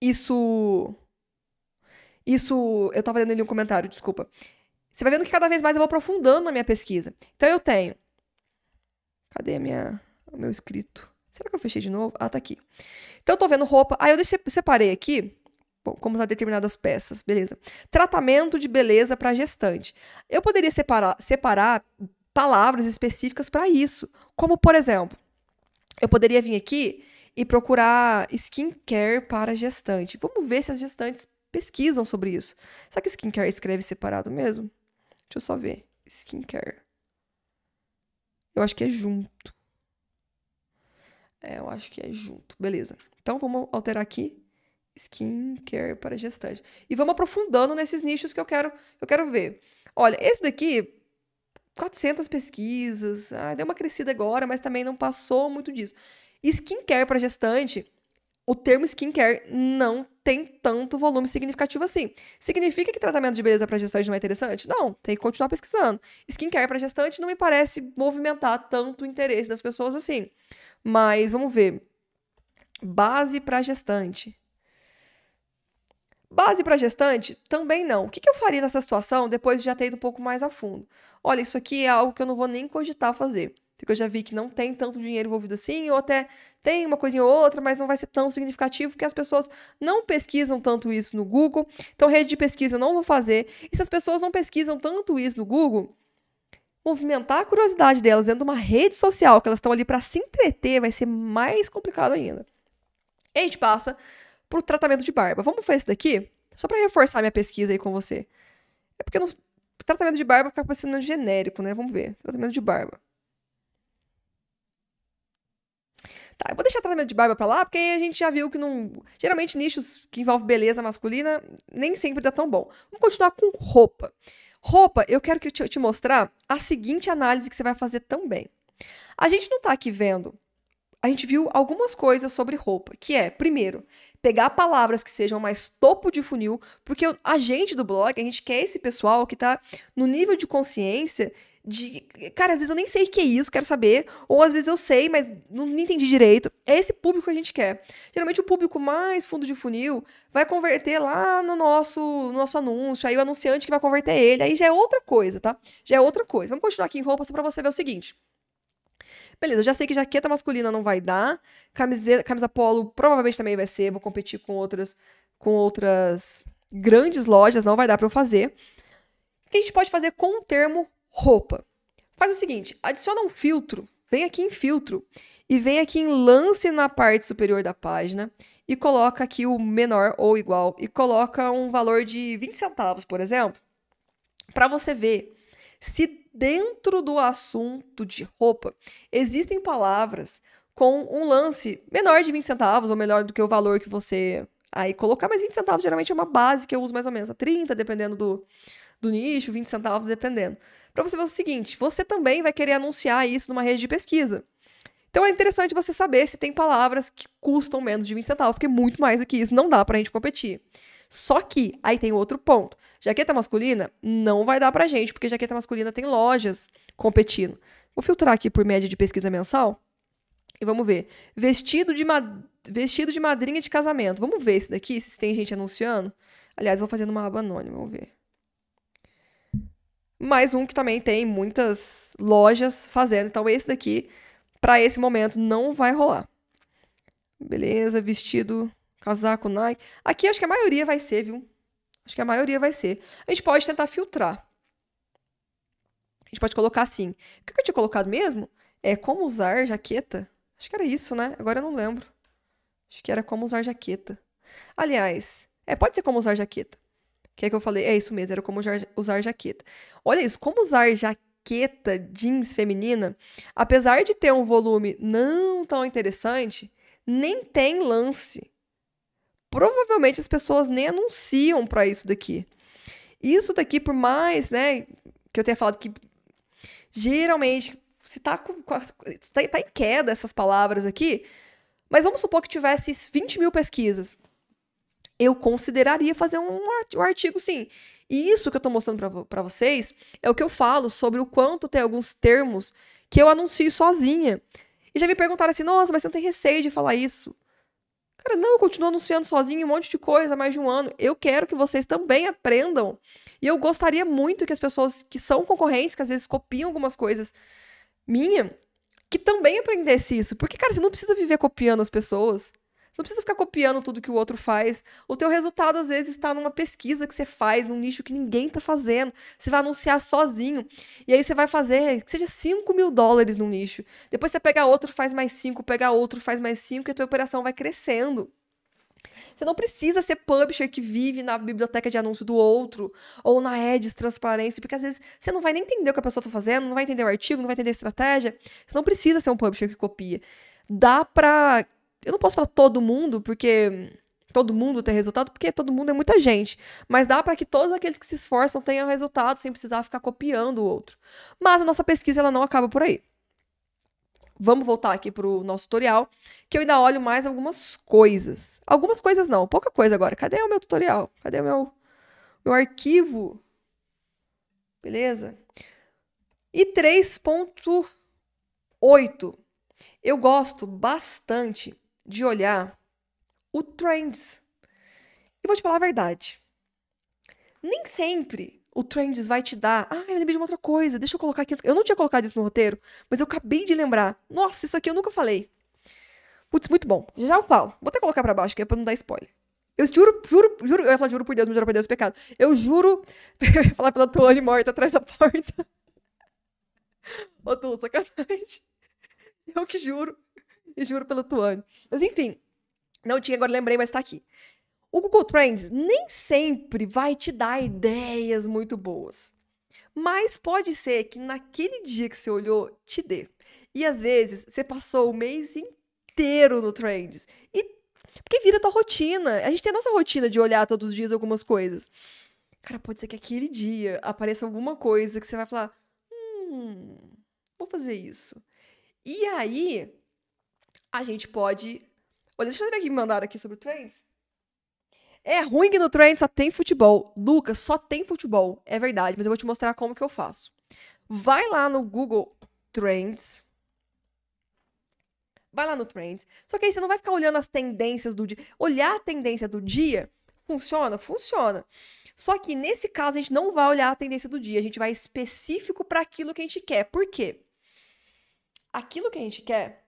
Isso. Isso. Eu tava lendo ali um comentário, desculpa. Você vai vendo que cada vez mais eu vou aprofundando na minha pesquisa. Então eu tenho. Cadê minha, o meu escrito? Será que eu fechei de novo? Ah, tá aqui. Então eu tô vendo roupa. Ah, eu deixei, separei aqui. Bom, como usar determinadas peças, beleza. Tratamento de beleza para gestante. Eu poderia separar, separar palavras específicas para isso. Como, por exemplo, eu poderia vir aqui e procurar skincare para gestante. Vamos ver se as gestantes pesquisam sobre isso. Será que skincare escreve separado mesmo? Deixa eu só ver. Skincare. Eu acho que é junto. É, eu acho que é junto. Beleza. Então vamos alterar aqui skincare para gestante. E vamos aprofundando nesses nichos que eu quero, eu quero ver. Olha, esse daqui 400 pesquisas. Ah, deu uma crescida agora, mas também não passou muito disso. Skincare para gestante, o termo skincare não tem tanto volume significativo assim. Significa que tratamento de beleza para gestante não é interessante? Não, tem que continuar pesquisando. Skincare para gestante não me parece movimentar tanto o interesse das pessoas assim. Mas vamos ver. Base para gestante. Base para gestante? Também não. O que, eu faria nessa situação depois de já ter ido um pouco mais a fundo? Olha, isso aqui é algo que eu não vou nem cogitar fazer. Porque eu já vi que não tem tanto dinheiro envolvido assim, ou até tem uma coisinha ou outra, mas não vai ser tão significativo, porque as pessoas não pesquisam tanto isso no Google. Então, rede de pesquisa eu não vou fazer. E se as pessoas não pesquisam tanto isso no Google, movimentar a curiosidade delas dentro de uma rede social, que elas estão ali para se entreter, vai ser mais complicado ainda. E a gente passa pro tratamento de barba. Vamos fazer isso daqui? Só para reforçar minha pesquisa aí com você. É porque não... tratamento de barba fica parecendo genérico, né? Vamos ver. Tratamento de barba. Tá, eu vou deixar tratamento de barba pra lá, porque a gente já viu que não. Geralmente, nichos que envolvem beleza masculina nem sempre dá tão bom. Vamos continuar com roupa. Roupa, eu quero que eu te, te mostrar a seguinte análise que você vai fazer também. A gente não tá aqui vendo. A gente viu algumas coisas sobre roupa, que é, primeiro, pegar palavras que sejam mais topo de funil, porque a gente do blog, a gente quer esse pessoal que tá no nível de consciência de. Cara, às vezes eu nem sei o que é isso, quero saber. Ou às vezes eu sei, mas não, não entendi direito. É esse público que a gente quer. Geralmente o público mais fundo de funil vai converter lá no nosso, no nosso anúncio. Aí o anunciante que vai converter ele. Aí já é outra coisa, tá? Já é outra coisa. Vamos continuar aqui em roupa só pra você ver o seguinte. Beleza, eu já sei que jaqueta masculina não vai dar. Camiseta, camisa polo provavelmente também vai ser. Vou competir com outras, com outras grandes lojas, não vai dar para eu fazer. O que a gente pode fazer com o termo roupa. Faz o seguinte, adiciona um filtro, vem aqui em filtro e vem aqui em lance na parte superior da página e coloca aqui o menor ou igual e coloca um valor de 20 centavos, por exemplo, para você ver se dentro do assunto de roupa existem palavras com um lance menor de 20 centavos ou melhor do que o valor que você aí colocar, mas 20 centavos geralmente é uma base que eu uso mais ou menos, a 30, dependendo do do nicho, 20 centavos, dependendo. Para você fazer o seguinte: você também vai querer anunciar isso numa rede de pesquisa. Então é interessante você saber se tem palavras que custam menos de 20 centavos, porque muito mais do que isso não dá para a gente competir. Só que aí tem outro ponto. Jaqueta masculina não vai dar pra gente, porque jaqueta masculina tem lojas competindo. Vou filtrar aqui por média de pesquisa mensal e vamos ver. Vestido de, ma... Vestido de madrinha de casamento. Vamos ver esse daqui, se tem gente anunciando. Aliás, vou fazer uma aba anônima, vamos ver mais um que também tem muitas lojas fazendo. Então esse daqui, para esse momento, não vai rolar. Beleza, vestido, casaco Nike. Aqui acho que a maioria vai ser, viu? Acho que a maioria vai ser. A gente pode tentar filtrar. A gente pode colocar assim. O que eu tinha colocado mesmo? É como usar jaqueta. Acho que era isso, né? Agora eu não lembro. Acho que era como usar jaqueta. Aliás, é, pode ser como usar jaqueta que é que eu falei? É isso mesmo, era como usar, jaqueta. Olha isso, como usar jaqueta jeans feminina, apesar de ter um volume não tão interessante, nem tem lance. Provavelmente as pessoas nem anunciam para isso daqui. Isso daqui, por mais, né, que eu tenha falado que geralmente se tá, com, tá, tá em queda essas palavras aqui, mas vamos supor que tivesse 20 mil pesquisas eu consideraria fazer um, artigo sim. E isso que eu estou mostrando para vocês é o que eu falo sobre o quanto tem alguns termos que eu anuncio sozinha. E já me perguntaram assim: nossa, mas você não tem receio de falar isso? Cara, não, eu continuo anunciando sozinho um monte de coisa há mais de um ano. Eu quero que vocês também aprendam. E eu gostaria muito que as pessoas que são concorrentes, que às vezes copiam algumas coisas minha, que também aprendesse isso. Porque, cara, você não precisa viver copiando as pessoas não precisa ficar copiando tudo que o outro faz. O teu resultado, às vezes, está numa pesquisa que você faz, num nicho que ninguém está fazendo. Você vai anunciar sozinho. E aí você vai fazer, que seja 5 mil dólares no nicho. Depois você pega outro, faz mais 5, pega outro, faz mais 5, e a tua operação vai crescendo. Você não precisa ser publisher que vive na biblioteca de anúncio do outro ou na edge transparência, porque às vezes você não vai nem entender o que a pessoa está fazendo, não vai entender o artigo, não vai entender a estratégia. Você não precisa ser um publisher que copia. Dá para eu não posso falar todo mundo, porque todo mundo tem resultado, porque todo mundo é muita gente. Mas dá para que todos aqueles que se esforçam tenham resultado sem precisar ficar copiando o outro. Mas a nossa pesquisa ela não acaba por aí. Vamos voltar aqui para o nosso tutorial, que eu ainda olho mais algumas coisas. Algumas coisas não, pouca coisa agora. Cadê o meu tutorial? Cadê o meu, meu arquivo? Beleza? E 3.8. Eu gosto bastante de olhar o Trends. E vou te falar a verdade. Nem sempre o Trends vai te dar. Ah, eu lembrei de uma outra coisa, deixa eu colocar aqui. Eu não tinha colocado isso no roteiro, mas eu acabei de lembrar. Nossa, isso aqui eu nunca falei. Putz, muito bom. Já eu falo. Vou até colocar pra baixo, que é pra não dar spoiler. Eu juro, juro, juro. Eu ia falar, juro por Deus, mas juro por Deus, pecado. Eu juro. Eu [laughs] ia falar pela Tuane morta atrás da porta. [laughs] Ô, Tu, sacanagem. Eu que juro. [laughs] Juro pelo Tuane. Mas enfim, não tinha, agora lembrei, mas tá aqui. O Google Trends nem sempre vai te dar ideias muito boas. Mas pode ser que naquele dia que você olhou, te dê. E às vezes você passou o mês inteiro no Trends. E porque vira tua rotina. A gente tem a nossa rotina de olhar todos os dias algumas coisas. Cara, pode ser que aquele dia apareça alguma coisa que você vai falar: hum, vou fazer isso. E aí, a gente pode. Olha, deixa eu ver o que me mandaram aqui sobre o Trends. É ruim que no Trends só tem futebol. Lucas, só tem futebol. É verdade, mas eu vou te mostrar como que eu faço. Vai lá no Google Trends. Vai lá no Trends. Só que aí você não vai ficar olhando as tendências do dia. Olhar a tendência do dia funciona? Funciona. Só que nesse caso a gente não vai olhar a tendência do dia, a gente vai específico para aquilo que a gente quer. Por quê? Aquilo que a gente quer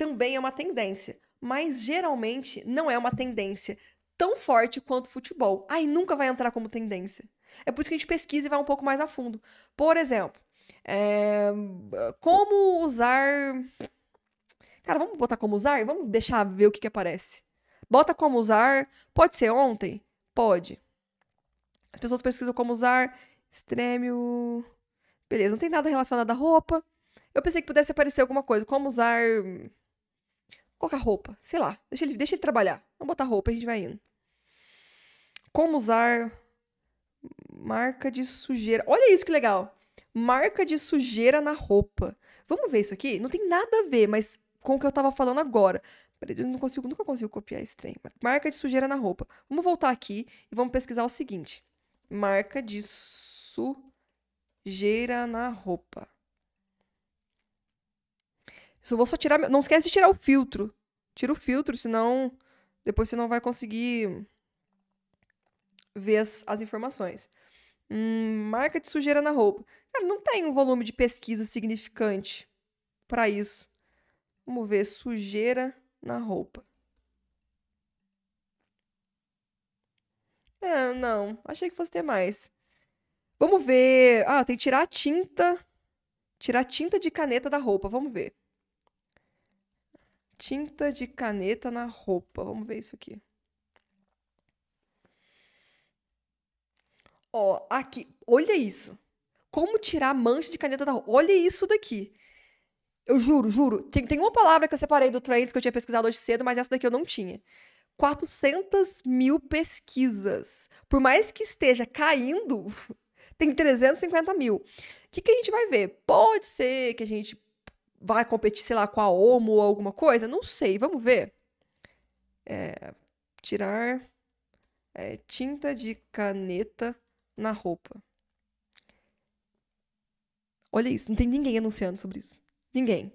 também é uma tendência, mas geralmente não é uma tendência tão forte quanto o futebol. Aí nunca vai entrar como tendência. É por isso que a gente pesquisa e vai um pouco mais a fundo. Por exemplo, é... como usar. Cara, vamos botar como usar? Vamos deixar ver o que, que aparece. Bota como usar. Pode ser ontem? Pode. As pessoas pesquisam como usar. Extremo. Beleza, não tem nada relacionado à roupa. Eu pensei que pudesse aparecer alguma coisa. Como usar colocar roupa, sei lá. Deixa ele, deixa ele trabalhar. Vamos botar roupa e a gente vai indo. Como usar marca de sujeira. Olha isso que legal. Marca de sujeira na roupa. Vamos ver isso aqui? Não tem nada a ver, mas com o que eu tava falando agora. Peraí, eu não consigo, nunca consigo copiar esse trem. Marca de sujeira na roupa. Vamos voltar aqui e vamos pesquisar o seguinte. Marca de sujeira na roupa. Eu vou só tirar. Não esquece de tirar o filtro. Tira o filtro, senão depois você não vai conseguir ver as, as informações. Hum, marca de sujeira na roupa. Cara, não tem um volume de pesquisa significante para isso. Vamos ver sujeira na roupa. É, não, achei que fosse ter mais. Vamos ver. Ah, tem que tirar a tinta. Tirar a tinta de caneta da roupa. Vamos ver. Tinta de caneta na roupa. Vamos ver isso aqui. Ó, aqui. Olha isso. Como tirar mancha de caneta da roupa. Olha isso daqui. Eu juro, juro. Tem, tem uma palavra que eu separei do Trends que eu tinha pesquisado hoje cedo, mas essa daqui eu não tinha. 400 mil pesquisas. Por mais que esteja caindo, [laughs] tem 350 mil. O que, que a gente vai ver? Pode ser que a gente vai competir, sei lá, com a OMO ou alguma coisa? Não sei, vamos ver. É, tirar é, tinta de caneta na roupa. Olha isso, não tem ninguém anunciando sobre isso. Ninguém.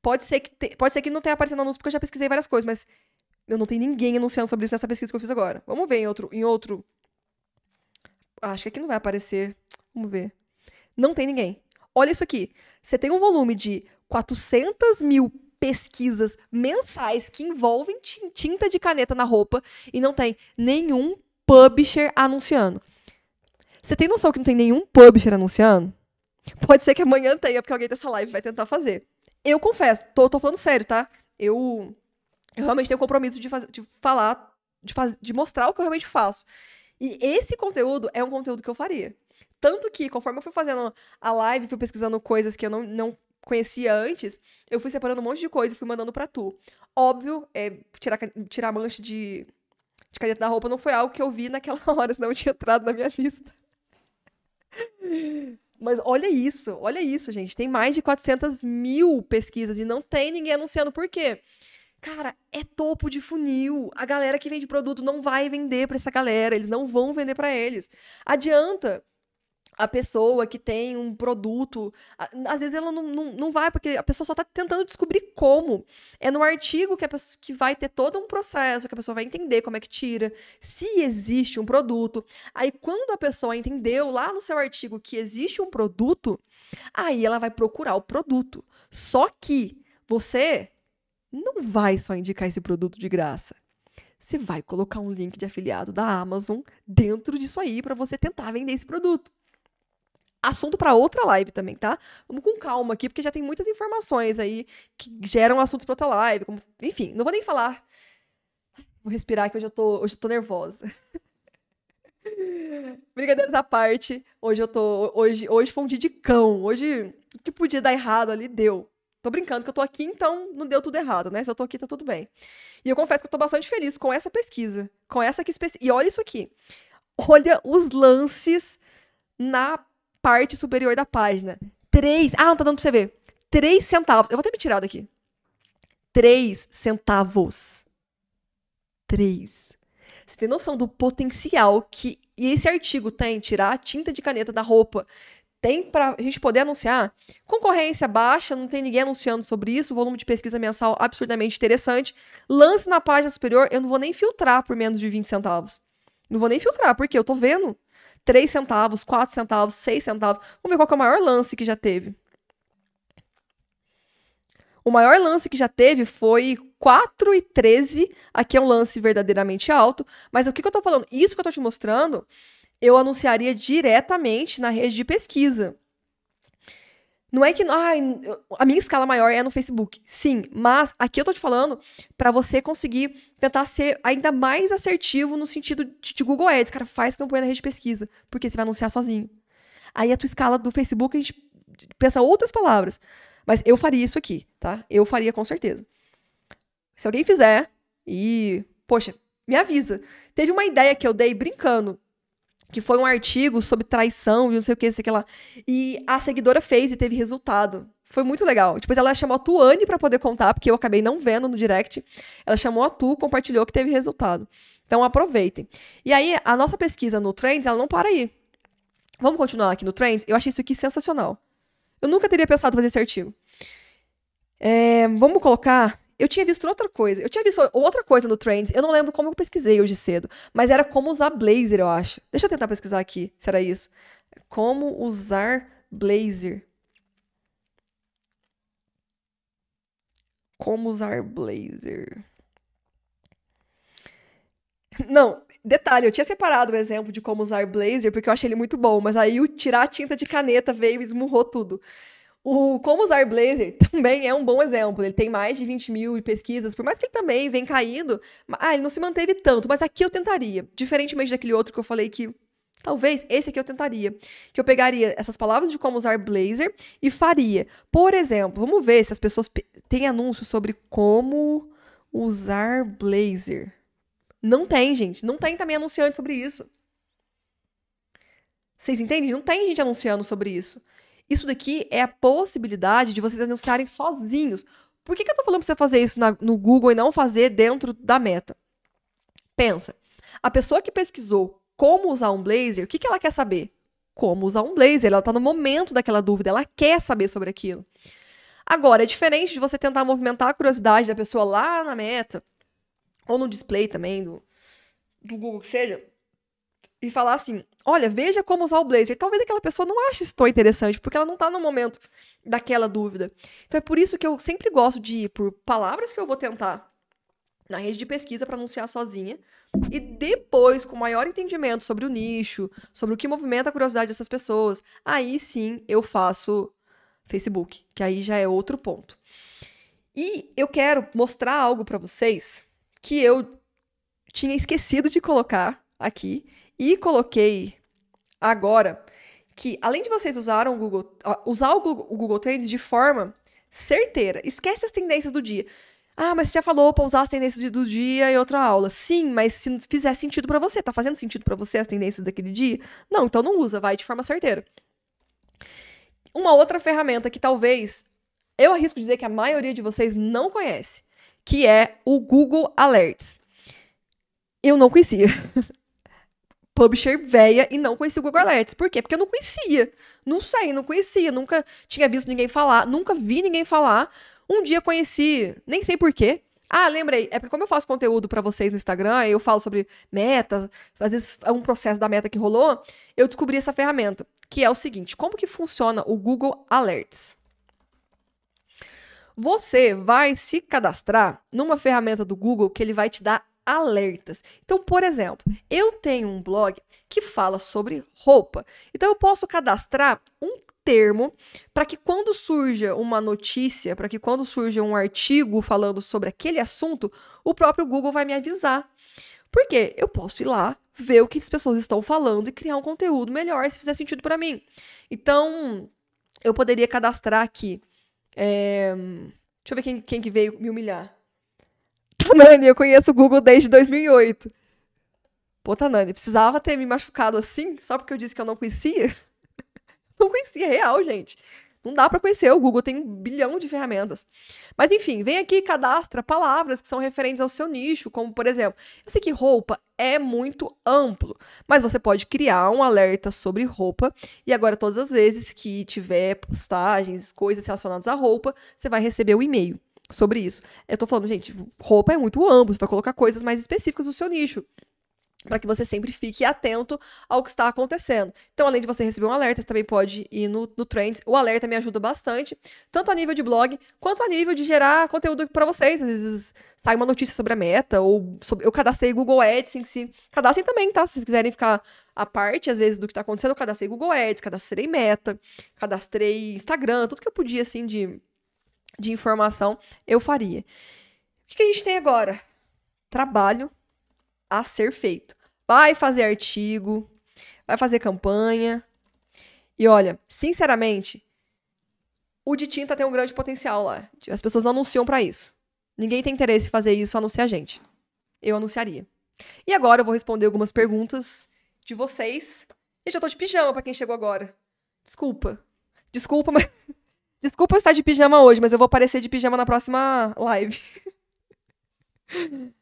Pode ser que, te, pode ser que não tenha aparecido anúncio, porque eu já pesquisei várias coisas, mas eu não tenho ninguém anunciando sobre isso nessa pesquisa que eu fiz agora. Vamos ver em outro. Em outro... Acho que aqui não vai aparecer. Vamos ver. Não tem ninguém. Olha isso aqui. Você tem um volume de 400 mil pesquisas mensais que envolvem tinta de caneta na roupa e não tem nenhum publisher anunciando. Você tem noção que não tem nenhum publisher anunciando? Pode ser que amanhã tenha, porque alguém dessa live vai tentar fazer. Eu confesso, tô, tô falando sério, tá? Eu, eu realmente tenho compromisso de, faz, de falar, de, faz, de mostrar o que eu realmente faço. E esse conteúdo é um conteúdo que eu faria. Tanto que, conforme eu fui fazendo a live, fui pesquisando coisas que eu não, não conhecia antes, eu fui separando um monte de coisa e fui mandando para tu. Óbvio, é, tirar, tirar mancha de, de caneta da roupa não foi algo que eu vi naquela [laughs] hora, senão eu tinha entrado na minha lista. Mas olha isso, olha isso, gente. Tem mais de 400 mil pesquisas e não tem ninguém anunciando. Por quê? Cara, é topo de funil. A galera que vende produto não vai vender para essa galera. Eles não vão vender para eles. Adianta a pessoa que tem um produto. Às vezes ela não, não, não vai, porque a pessoa só está tentando descobrir como. É no artigo que, a pessoa, que vai ter todo um processo, que a pessoa vai entender como é que tira, se existe um produto. Aí, quando a pessoa entendeu lá no seu artigo que existe um produto, aí ela vai procurar o produto. Só que você não vai só indicar esse produto de graça você vai colocar um link de afiliado da Amazon dentro disso aí para você tentar vender esse produto assunto para outra live também, tá? Vamos com calma aqui, porque já tem muitas informações aí que geram assuntos para outra live. Como... Enfim, não vou nem falar. Vou respirar que hoje eu tô, hoje eu tô nervosa. [laughs] Brincadeiras à parte, hoje eu tô. Hoje, hoje foi um dia de cão. Hoje, o que podia dar errado ali, deu. Tô brincando que eu tô aqui, então não deu tudo errado, né? Se eu tô aqui, tá tudo bem. E eu confesso que eu tô bastante feliz com essa pesquisa. Com essa que E olha isso aqui. Olha os lances na parte superior da página. Três. Ah, não tá dando pra você ver. Três centavos. Eu vou até me tirar daqui. Três centavos. Três. Você tem noção do potencial que esse artigo tem? Tirar a tinta de caneta da roupa. Tem pra a gente poder anunciar? Concorrência baixa, não tem ninguém anunciando sobre isso. Volume de pesquisa mensal absurdamente interessante. Lance na página superior, eu não vou nem filtrar por menos de 20 centavos. Não vou nem filtrar, porque eu tô vendo. 3 centavos, 4 centavos, 6 centavos. Vamos ver qual é o maior lance que já teve. O maior lance que já teve foi 4 e Aqui é um lance verdadeiramente alto. Mas o que, que eu tô falando? Isso que eu tô te mostrando, eu anunciaria diretamente na rede de pesquisa. Não é que ah, a minha escala maior é no Facebook. Sim, mas aqui eu tô te falando para você conseguir tentar ser ainda mais assertivo no sentido de, de Google Ads. Cara, faz campanha na rede de pesquisa, porque você vai anunciar sozinho. Aí a tua escala do Facebook a gente pensa outras palavras. Mas eu faria isso aqui, tá? Eu faria com certeza. Se alguém fizer e, poxa, me avisa. Teve uma ideia que eu dei brincando que foi um artigo sobre traição e não sei o que, não sei o que lá. E a seguidora fez e teve resultado. Foi muito legal. Depois ela chamou a Tuane para poder contar, porque eu acabei não vendo no direct. Ela chamou a Tu, compartilhou que teve resultado. Então aproveitem. E aí, a nossa pesquisa no Trends, ela não para aí. Vamos continuar aqui no Trends? Eu achei isso aqui sensacional. Eu nunca teria pensado fazer esse artigo. É, vamos colocar eu tinha visto outra coisa. Eu tinha visto outra coisa no Trends. Eu não lembro como eu pesquisei hoje cedo. Mas era como usar blazer, eu acho. Deixa eu tentar pesquisar aqui, se era isso. Como usar blazer. Como usar blazer. Não, detalhe, eu tinha separado o exemplo de como usar blazer, porque eu achei ele muito bom, mas aí o tirar a tinta de caneta veio e esmurrou tudo. O Como Usar Blazer [laughs] também é um bom exemplo. Ele tem mais de 20 mil pesquisas, por mais que ele também vem caindo. Ah, ele não se manteve tanto, mas aqui eu tentaria. Diferentemente daquele outro que eu falei que Talvez esse aqui eu tentaria, que eu pegaria essas palavras de como usar blazer e faria. Por exemplo, vamos ver se as pessoas têm anúncios sobre como usar blazer. Não tem, gente. Não tem também anunciante sobre isso. Vocês entendem? Não tem gente anunciando sobre isso. Isso daqui é a possibilidade de vocês anunciarem sozinhos. Por que, que eu tô falando pra você fazer isso na, no Google e não fazer dentro da meta? Pensa. A pessoa que pesquisou como usar um blazer, o que, que ela quer saber? Como usar um blazer. Ela tá no momento daquela dúvida, ela quer saber sobre aquilo. Agora, é diferente de você tentar movimentar a curiosidade da pessoa lá na meta, ou no display também, do, do Google que seja, e falar assim: olha, veja como usar o blazer. Talvez aquela pessoa não ache isso tão interessante, porque ela não tá no momento daquela dúvida. Então é por isso que eu sempre gosto de ir por palavras que eu vou tentar na rede de pesquisa para anunciar sozinha. E depois, com maior entendimento sobre o nicho, sobre o que movimenta a curiosidade dessas pessoas, aí sim eu faço Facebook, que aí já é outro ponto. E eu quero mostrar algo para vocês que eu tinha esquecido de colocar aqui e coloquei agora que, além de vocês usaram o Google, ah, usar o Google, o Google Trends de forma certeira, esquece as tendências do dia. Ah, mas você já falou para usar as tendências do dia em outra aula. Sim, mas se fizer sentido para você, tá fazendo sentido para você as tendências daquele dia? Não, então não usa, vai de forma certeira. Uma outra ferramenta que talvez eu arrisco dizer que a maioria de vocês não conhece, que é o Google Alerts. Eu não conhecia. [laughs] publisher véia e não conhecia o Google Alerts. Por quê? Porque eu não conhecia. Não sei, não conhecia. Nunca tinha visto ninguém falar, nunca vi ninguém falar. Um dia conheci, nem sei porquê. Ah, lembrei. É porque como eu faço conteúdo para vocês no Instagram, eu falo sobre meta, às vezes é um processo da meta que rolou, eu descobri essa ferramenta, que é o seguinte, como que funciona o Google Alerts? Você vai se cadastrar numa ferramenta do Google que ele vai te dar alertas. Então, por exemplo, eu tenho um blog que fala sobre roupa. Então, eu posso cadastrar um termo para que quando surja uma notícia, para que quando surja um artigo falando sobre aquele assunto, o próprio Google vai me avisar. Porque eu posso ir lá, ver o que as pessoas estão falando e criar um conteúdo melhor se fizer sentido para mim. Então, eu poderia cadastrar aqui. É... Deixa eu ver quem, quem que veio me humilhar. Nani, eu conheço o Google desde 2008. Puta Nani, precisava ter me machucado assim só porque eu disse que eu não conhecia? [laughs] não conhecia, é real, gente. Não dá para conhecer, o Google tem um bilhão de ferramentas. Mas enfim, vem aqui e cadastra palavras que são referentes ao seu nicho, como por exemplo, eu sei que roupa é muito amplo, mas você pode criar um alerta sobre roupa e agora todas as vezes que tiver postagens, coisas relacionadas à roupa, você vai receber o um e-mail sobre isso. Eu tô falando, gente, roupa é muito amplo, você vai colocar coisas mais específicas do seu nicho. Para que você sempre fique atento ao que está acontecendo. Então, além de você receber um alerta, você também pode ir no, no Trends. O alerta me ajuda bastante, tanto a nível de blog, quanto a nível de gerar conteúdo para vocês. Às vezes sai uma notícia sobre a meta, ou sobre, eu cadastrei Google si. Cadastrem também, tá? Se vocês quiserem ficar a parte, às vezes, do que está acontecendo, eu cadastrei Google Ads, cadastrei meta, cadastrei Instagram, tudo que eu podia, assim, de de informação, eu faria. O que a gente tem agora? Trabalho a ser feito. Vai fazer artigo, vai fazer campanha. E olha, sinceramente, o de tinta tem um grande potencial lá. As pessoas não anunciam para isso. Ninguém tem interesse em fazer isso, anunciar a gente. Eu anunciaria. E agora eu vou responder algumas perguntas de vocês. eu já tô de pijama para quem chegou agora. Desculpa. Desculpa, [laughs] mas Desculpa estar de pijama hoje, mas eu vou aparecer de pijama na próxima live. [laughs]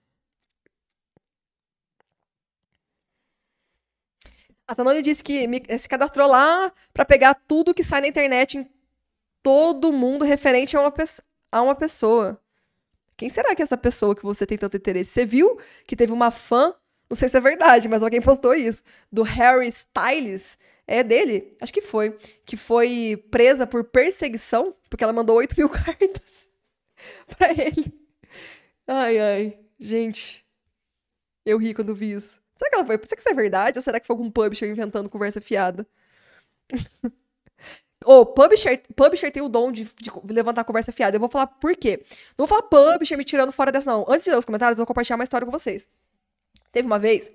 A Tanone disse que me, eh, se cadastrou lá para pegar tudo que sai na internet em todo mundo referente a uma, a uma pessoa. Quem será que é essa pessoa que você tem tanto interesse? Você viu que teve uma fã, não sei se é verdade, mas alguém postou isso, do Harry Styles, é dele, acho que foi, que foi presa por perseguição, porque ela mandou 8 [laughs] mil cartas [laughs] para ele. Ai, ai, gente. Eu ri quando vi isso. Será que ela foi? Será que isso é verdade? Ou será que foi algum publisher inventando conversa fiada? [laughs] Ô, oh, publisher, publisher tem o dom de, de, levantar a conversa fiada. Eu vou falar por quê. Não vou falar publisher me tirando fora dessa, não. Antes de ler os comentários, eu vou compartilhar uma história com vocês. Teve uma vez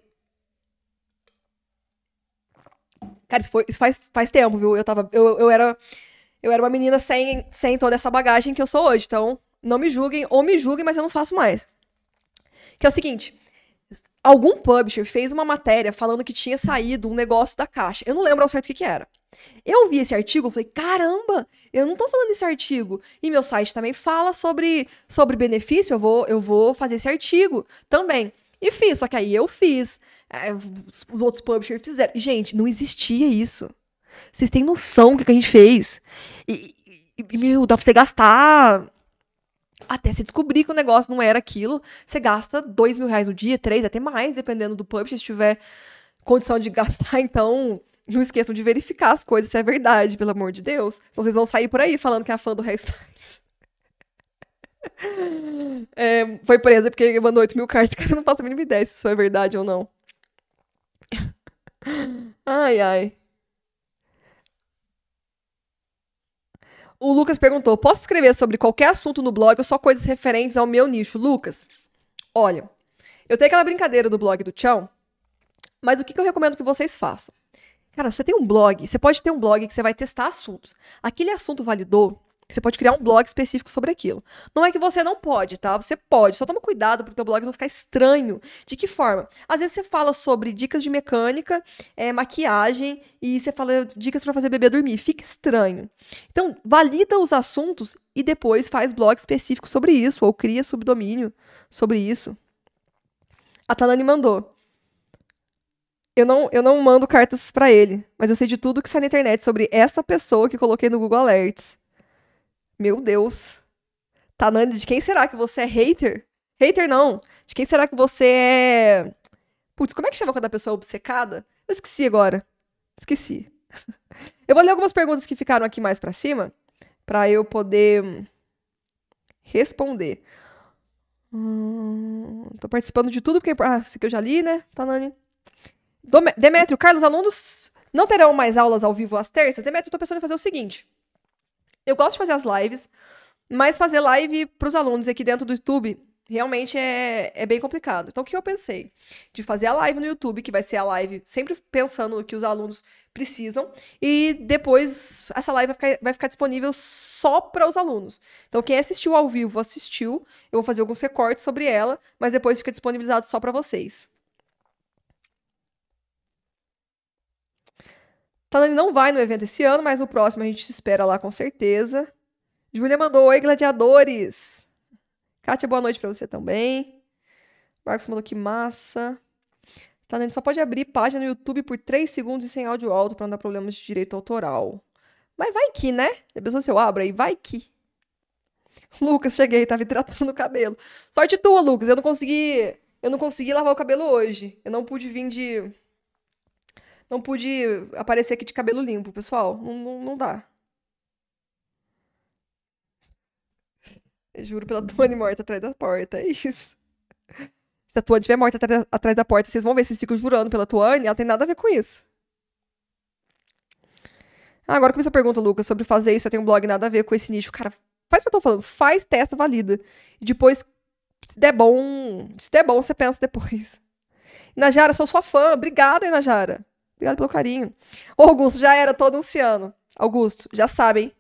Cara, isso, foi, isso faz, faz tempo, viu? Eu tava. Eu, eu era. Eu era uma menina sem, sem toda essa bagagem que eu sou hoje. Então, não me julguem, ou me julguem, mas eu não faço mais. Que é o seguinte: algum publisher fez uma matéria falando que tinha saído um negócio da caixa. Eu não lembro ao certo o que, que era. Eu vi esse artigo, e falei, caramba, eu não tô falando desse artigo. E meu site também fala sobre, sobre benefício, eu vou, eu vou fazer esse artigo também. E fiz, só que aí eu fiz é, os outros publishers fizeram. Gente, não existia isso. Vocês têm noção do que a gente fez? E, e, meu, dá pra você gastar. Até se descobrir que o negócio não era aquilo, você gasta dois mil reais no dia, três, até mais, dependendo do publisher, se tiver condição de [laughs] gastar, então não esqueçam de verificar as coisas, se é verdade, pelo amor de Deus. Então vocês vão sair por aí falando que é a fã do Restarts. [laughs] é, foi presa porque mandou 8 mil cartas, [laughs] cara, não faço a mínima ideia se isso é verdade ou não. Ai, ai. O Lucas perguntou: posso escrever sobre qualquer assunto no blog ou só coisas referentes ao meu nicho? Lucas, olha, eu tenho aquela brincadeira do blog do Tchão, mas o que, que eu recomendo que vocês façam? Cara, você tem um blog, você pode ter um blog que você vai testar assuntos. Aquele assunto validou, você pode criar um blog específico sobre aquilo. Não é que você não pode, tá? Você pode. Só toma cuidado pro teu blog não ficar estranho. De que forma? Às vezes você fala sobre dicas de mecânica, é, maquiagem e você fala dicas para fazer bebê dormir. Fica estranho. Então, valida os assuntos e depois faz blog específico sobre isso ou cria subdomínio sobre isso. A Talani mandou. Eu não, eu não mando cartas para ele, mas eu sei de tudo que sai na internet sobre essa pessoa que coloquei no Google Alerts. Meu Deus. Tanani, tá de quem será que você é hater? Hater não. De quem será que você é. Putz, como é que chama quando a pessoa é obcecada? Eu esqueci agora. Esqueci. [laughs] Eu vou ler algumas perguntas que ficaram aqui mais para cima, para eu poder hum, responder. Hum, tô participando de tudo, porque. Ah, isso que eu já li, né, Tanani? Tá, Demétrio, Carlos, alunos não terão mais aulas ao vivo às terças? Demétrio, eu tô pensando em fazer o seguinte. Eu gosto de fazer as lives, mas fazer live pros alunos aqui dentro do YouTube realmente é, é bem complicado. Então, o que eu pensei? De fazer a live no YouTube, que vai ser a live sempre pensando no que os alunos precisam, e depois essa live vai ficar, vai ficar disponível só para os alunos. Então, quem assistiu ao vivo, assistiu, eu vou fazer alguns recortes sobre ela, mas depois fica disponibilizado só para vocês. Tanani não vai no evento esse ano, mas no próximo a gente espera lá com certeza. Júlia mandou: Oi, gladiadores! Kátia, boa noite para você também. Marcos mandou que massa. Tanani só pode abrir página no YouTube por 3 segundos e sem áudio alto para não dar problemas de direito autoral. Mas vai que, né? A pessoa se eu abro aí? Vai que. Lucas, cheguei, tava hidratando o cabelo. Sorte tua, Lucas. Eu não consegui. Eu não consegui lavar o cabelo hoje. Eu não pude vir de não pude aparecer aqui de cabelo limpo, pessoal. Não, não, não dá. Eu juro pela uhum. Tony morta atrás da porta. É isso. Se a Tuane estiver morta atrás da porta, vocês vão ver. Vocês ficam jurando pela Tuane. Ela tem nada a ver com isso. Ah, agora que você pergunta, Lucas, sobre fazer isso, eu tenho um blog nada a ver com esse nicho. Cara, faz o que eu tô falando. Faz, testa, valida. E depois, se der bom, se der bom, você pensa depois. Najara, sou sua fã. Obrigada, Najara. Obrigado pelo carinho. Ô, Augusto, já era, todo anunciando Augusto, já sabem.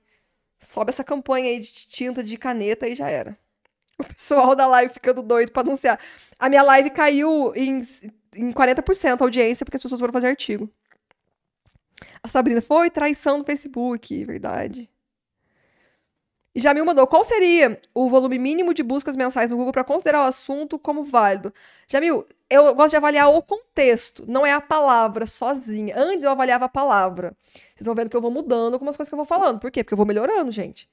Sobe essa campanha aí de tinta de caneta e já era. [laughs] O pessoal da live ficando doido pra anunciar. A minha live caiu em, em 40% a audiência porque as pessoas foram fazer artigo. A Sabrina foi traição no Facebook, verdade. E já me mandou qual seria o volume mínimo de buscas mensais no Google para considerar o assunto como válido. Jamil, eu gosto de avaliar o contexto, não é a palavra sozinha. Antes eu avaliava a palavra. Vocês vão vendo que eu vou mudando algumas coisas que eu vou falando. Por quê? Porque eu vou melhorando, gente.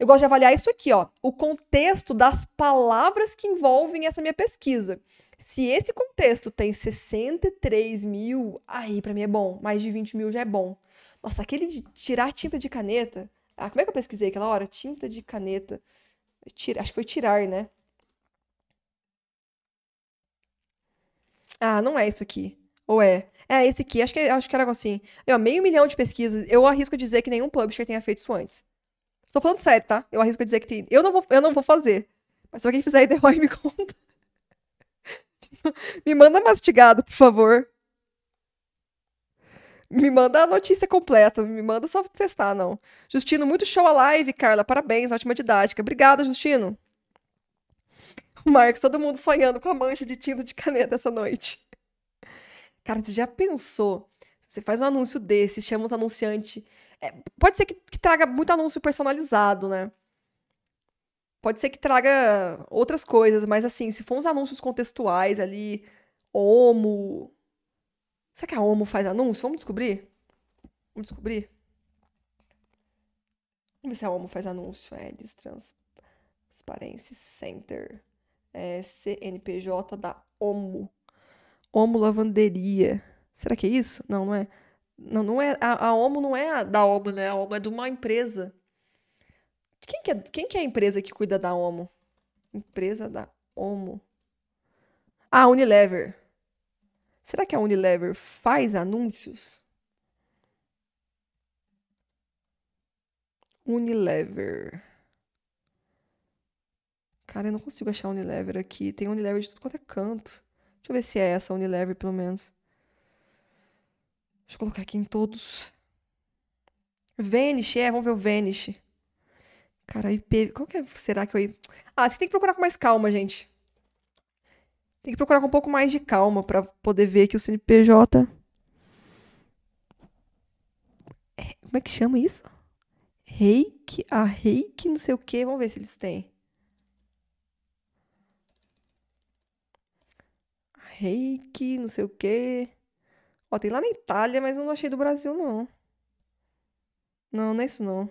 Eu gosto de avaliar isso aqui, ó, o contexto das palavras que envolvem essa minha pesquisa. Se esse contexto tem 63 mil, aí para mim é bom. Mais de 20 mil já é bom. Nossa, aquele de tirar tinta de caneta, ah, como é que eu pesquisei aquela hora? Tinta de caneta. Tira, acho que foi tirar, né? Ah, não é isso aqui. Ou é? É esse aqui. Acho que, acho que era algo assim. Eu, meio milhão de pesquisas. Eu arrisco dizer que nenhum publisher tenha feito isso antes. Tô falando sério, tá? Eu arrisco dizer que tem. Eu não vou, eu não vou fazer. Mas se alguém fizer aí, [laughs] derrói e me conta. [laughs] me manda mastigado, por favor. Me manda a notícia completa, me manda só testar, não. Justino, muito show a live, Carla. Parabéns, ótima didática. Obrigada, Justino. [laughs] Marcos, todo mundo sonhando com a mancha de tinta de caneta essa noite. Cara, você já pensou? Você faz um anúncio desse, chama os anunciantes. É, pode ser que, que, traga muito anúncio personalizado, né? Pode ser que traga outras coisas, mas assim, se for uns anúncios contextuais ali, homo, Será que a Omo faz anúncio? Vamos descobrir? Vamos descobrir? Vamos ver se a Omo faz anúncio. É, diz Transparency Center. É, CNPJ da Omo. Omo Lavanderia. Será que é isso? Não, não é. Não, não é. A, a Omo não é da Omo, né? A Omo é de uma empresa. Quem que, é, quem que é a empresa que cuida da Omo? Empresa da Omo. Ah, Unilever. Será que a Unilever faz anúncios? Unilever. Cara, eu não consigo achar Unilever aqui. Tem Unilever de tudo quanto é canto. Deixa eu ver se é essa Unilever, pelo menos. Deixa eu colocar aqui em todos. Vanish, é, vamos ver o Vanish. Cara, IP. Qual que é? Será que eu. Ah, você tem que procurar com mais calma, gente. Tem que procurar com um pouco mais de calma para poder ver que o CNPJ. É, como é que chama isso? Reiki, a Reiki, não sei o quê. Vamos ver se eles têm. Reiki, não sei o quê. Ó, tem lá na Itália, mas eu não achei do Brasil, não. Não, não é isso, não.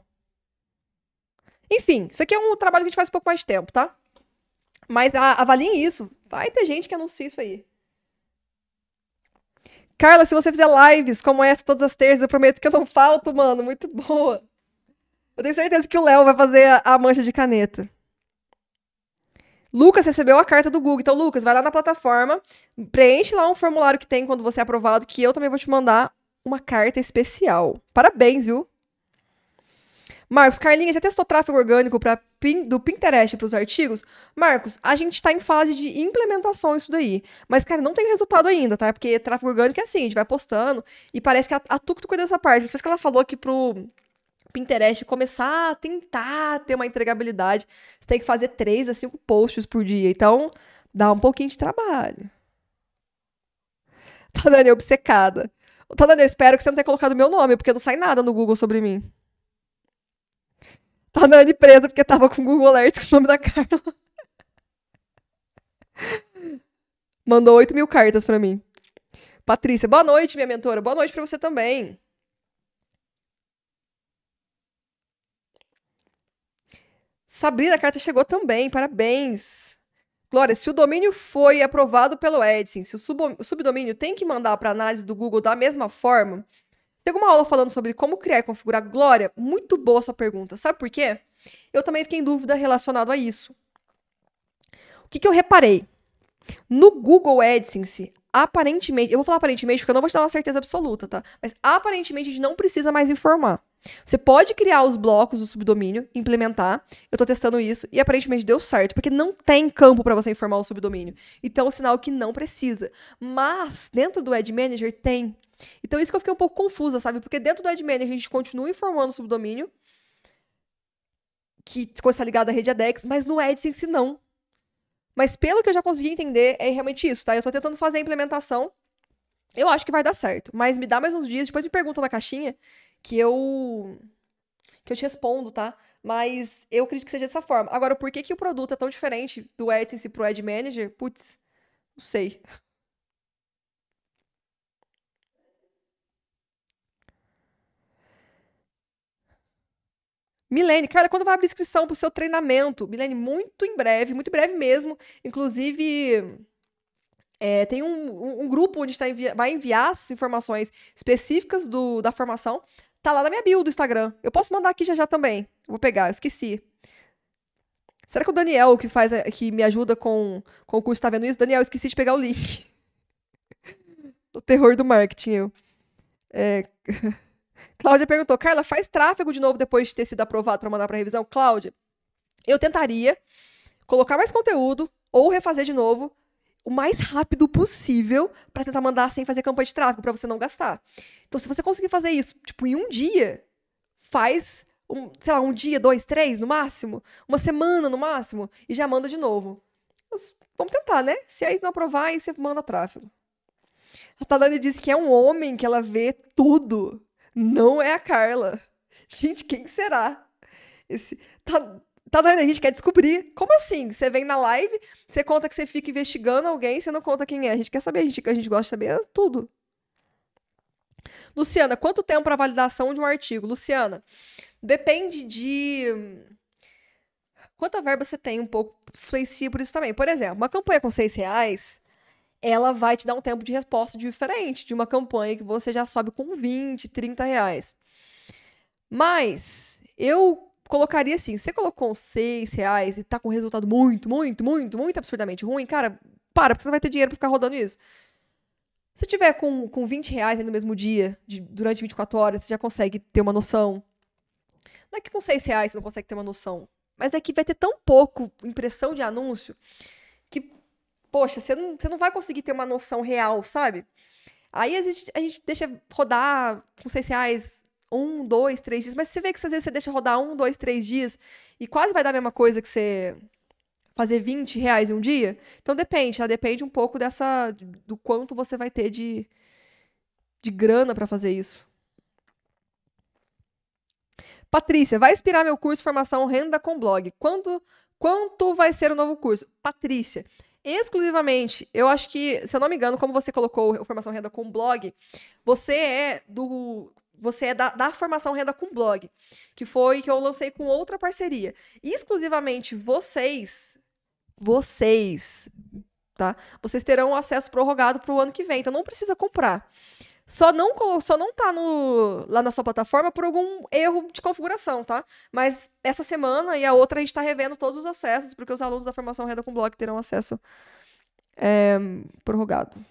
Enfim, isso aqui é um trabalho que a gente faz um pouco mais de tempo, tá? Mas a, avaliem isso. Vai ter gente que anuncia isso aí. Carla, se você fizer lives como essa todas as terças, eu prometo que eu não falto, mano. Muito boa. Eu tenho certeza que o Léo vai fazer a, a mancha de caneta. Lucas recebeu a carta do Google. Então, Lucas, vai lá na plataforma, preenche lá um formulário que tem quando você é aprovado, que eu também vou te mandar uma carta especial. Parabéns, viu? Marcos, Carlinha, já testou tráfego orgânico para pin, do Pinterest para os artigos, Marcos, a gente está em fase de implementação isso daí. Mas, cara, não tem resultado ainda, tá? Porque tráfego orgânico é assim, a gente vai postando e parece que a, a Tuc cuida dessa parte. Depois que ela falou que pro Pinterest começar a tentar ter uma entregabilidade, você tem que fazer 3 a 5 posts por dia. Então, dá um pouquinho de trabalho. Tá, Dani, obcecada. Tá, Dani, eu espero que você não tenha colocado meu nome, porque não sai nada no Google sobre mim. Tá andando de presa porque tava com o Google Alerts com o nome da Carla. Mandou 8 mil cartas para mim. Patrícia, boa noite, minha mentora. Boa noite para você também. Sabrina, a carta chegou também. Parabéns. Glória, se o domínio foi aprovado pelo Edson, se o subdomínio tem que mandar para análise do Google da mesma forma, tem alguma aula falando sobre como criar e configurar glória? Muito boa sua pergunta. Sabe por quê? Eu também fiquei em dúvida relacionado a isso. O que, que eu reparei? No Google AdSense, aparentemente, eu vou falar aparentemente porque eu não vou te dar uma certeza absoluta, tá? Mas aparentemente a gente não precisa mais informar. Você pode criar os blocos do subdomínio, implementar. Eu tô testando isso e aparentemente deu certo, porque não tem campo para você informar o subdomínio. Então é um sinal que não precisa. Mas dentro do Ad Manager tem. Então isso que eu fiquei um pouco confusa, sabe? Porque dentro do Ad Manager a gente continua informando o subdomínio que está ligado à rede ADEX, mas no AdSense não. Mas pelo que eu já consegui entender, é realmente isso, tá? Eu tô tentando fazer a implementação. Eu acho que vai dar certo, mas me dá mais uns dias, depois me pergunta na caixinha que eu que eu te respondo, tá? Mas eu acredito que seja dessa forma. Agora, por que, que o produto é tão diferente do AdSense pro Ad Manager? Putz, não sei. Milene, cara, quando vai abrir inscrição para o seu treinamento? Milene, muito em breve, muito em breve mesmo. Inclusive, é, tem um, um, um, grupo onde tá envi vai enviar as informações específicas do, da formação Tá lá na minha bio do Instagram. Eu posso mandar aqui já já também. Vou pegar, eu esqueci. Será que o Daniel, que faz, eh, que me ajuda com, com o curso, tá vendo isso? Daniel, eu esqueci de pegar o link. [laughs] o terror do marketing, eu. É... [laughs] Cláudia perguntou, Carla, faz tráfego de novo depois de ter sido aprovado para mandar para revisão? Cláudia, eu tentaria colocar mais conteúdo ou refazer de novo o mais rápido possível para tentar mandar sem fazer campanha de tráfego, para você não gastar. Então, se você conseguir fazer isso, tipo, em um dia, faz, um, sei lá, um dia, dois, três no máximo, uma semana no máximo, e já manda de novo. Mas, vamos tentar, né? Se aí não aprovar, aí você manda tráfego. A Talane disse que é um homem que ela vê tudo. Não é a Carla. Gente, quem será? Esse, tá, Tá doendo? A gente quer descobrir. Como assim? Você vem na live, você conta que você fica investigando alguém, você não conta quem é. A gente quer saber, a gente, a gente gosta de saber tudo. Luciana, quanto tempo para validação de um artigo? Luciana, depende de quanta verba você tem, um pouco influencia por isso também. Por exemplo, uma campanha com seis reais, ela vai te dar um tempo de resposta diferente de uma campanha que você já sobe com 20, 30 reais. Mas eu colocaria assim: você colocou com 6 reais e tá com resultado muito, muito, muito, muito absurdamente ruim, cara, para, porque você não vai ter dinheiro pra ficar rodando isso. Se tiver com, com 20 reais no mesmo dia, de, durante 24 horas, você já consegue ter uma noção. Não é que com 6 reais você não consegue ter uma noção, mas é que vai ter tão pouco impressão de anúncio que, poxa, você não, você não vai conseguir ter uma noção real, sabe? Aí a gente, a gente deixa rodar com 6 reais um, dois, três dias. Mas você vê que às vezes você deixa rodar um, dois, três dias e quase vai dar a mesma coisa que você fazer 20 reais em um dia. Então depende, tá? Depende um pouco dessa. do quanto você vai ter de, de grana para fazer isso. Patrícia, vai inspirar meu curso de formação renda com blog. Quando, quanto vai ser o novo curso? Patrícia, exclusivamente, eu acho que, se eu não me engano, como você colocou o Formação Renda com blog, você é do você é da, da formação renda com blog, que foi que eu lancei com outra parceria. E exclusivamente vocês, vocês, tá? Vocês terão acesso prorrogado para o ano que vem, então não precisa comprar. Só não, só não tá no, lá na sua plataforma por algum erro de configuração, tá? Mas essa semana e a outra a gente está revendo todos os acessos, porque os alunos da formação Renda com Blog terão acesso é, prorrogado.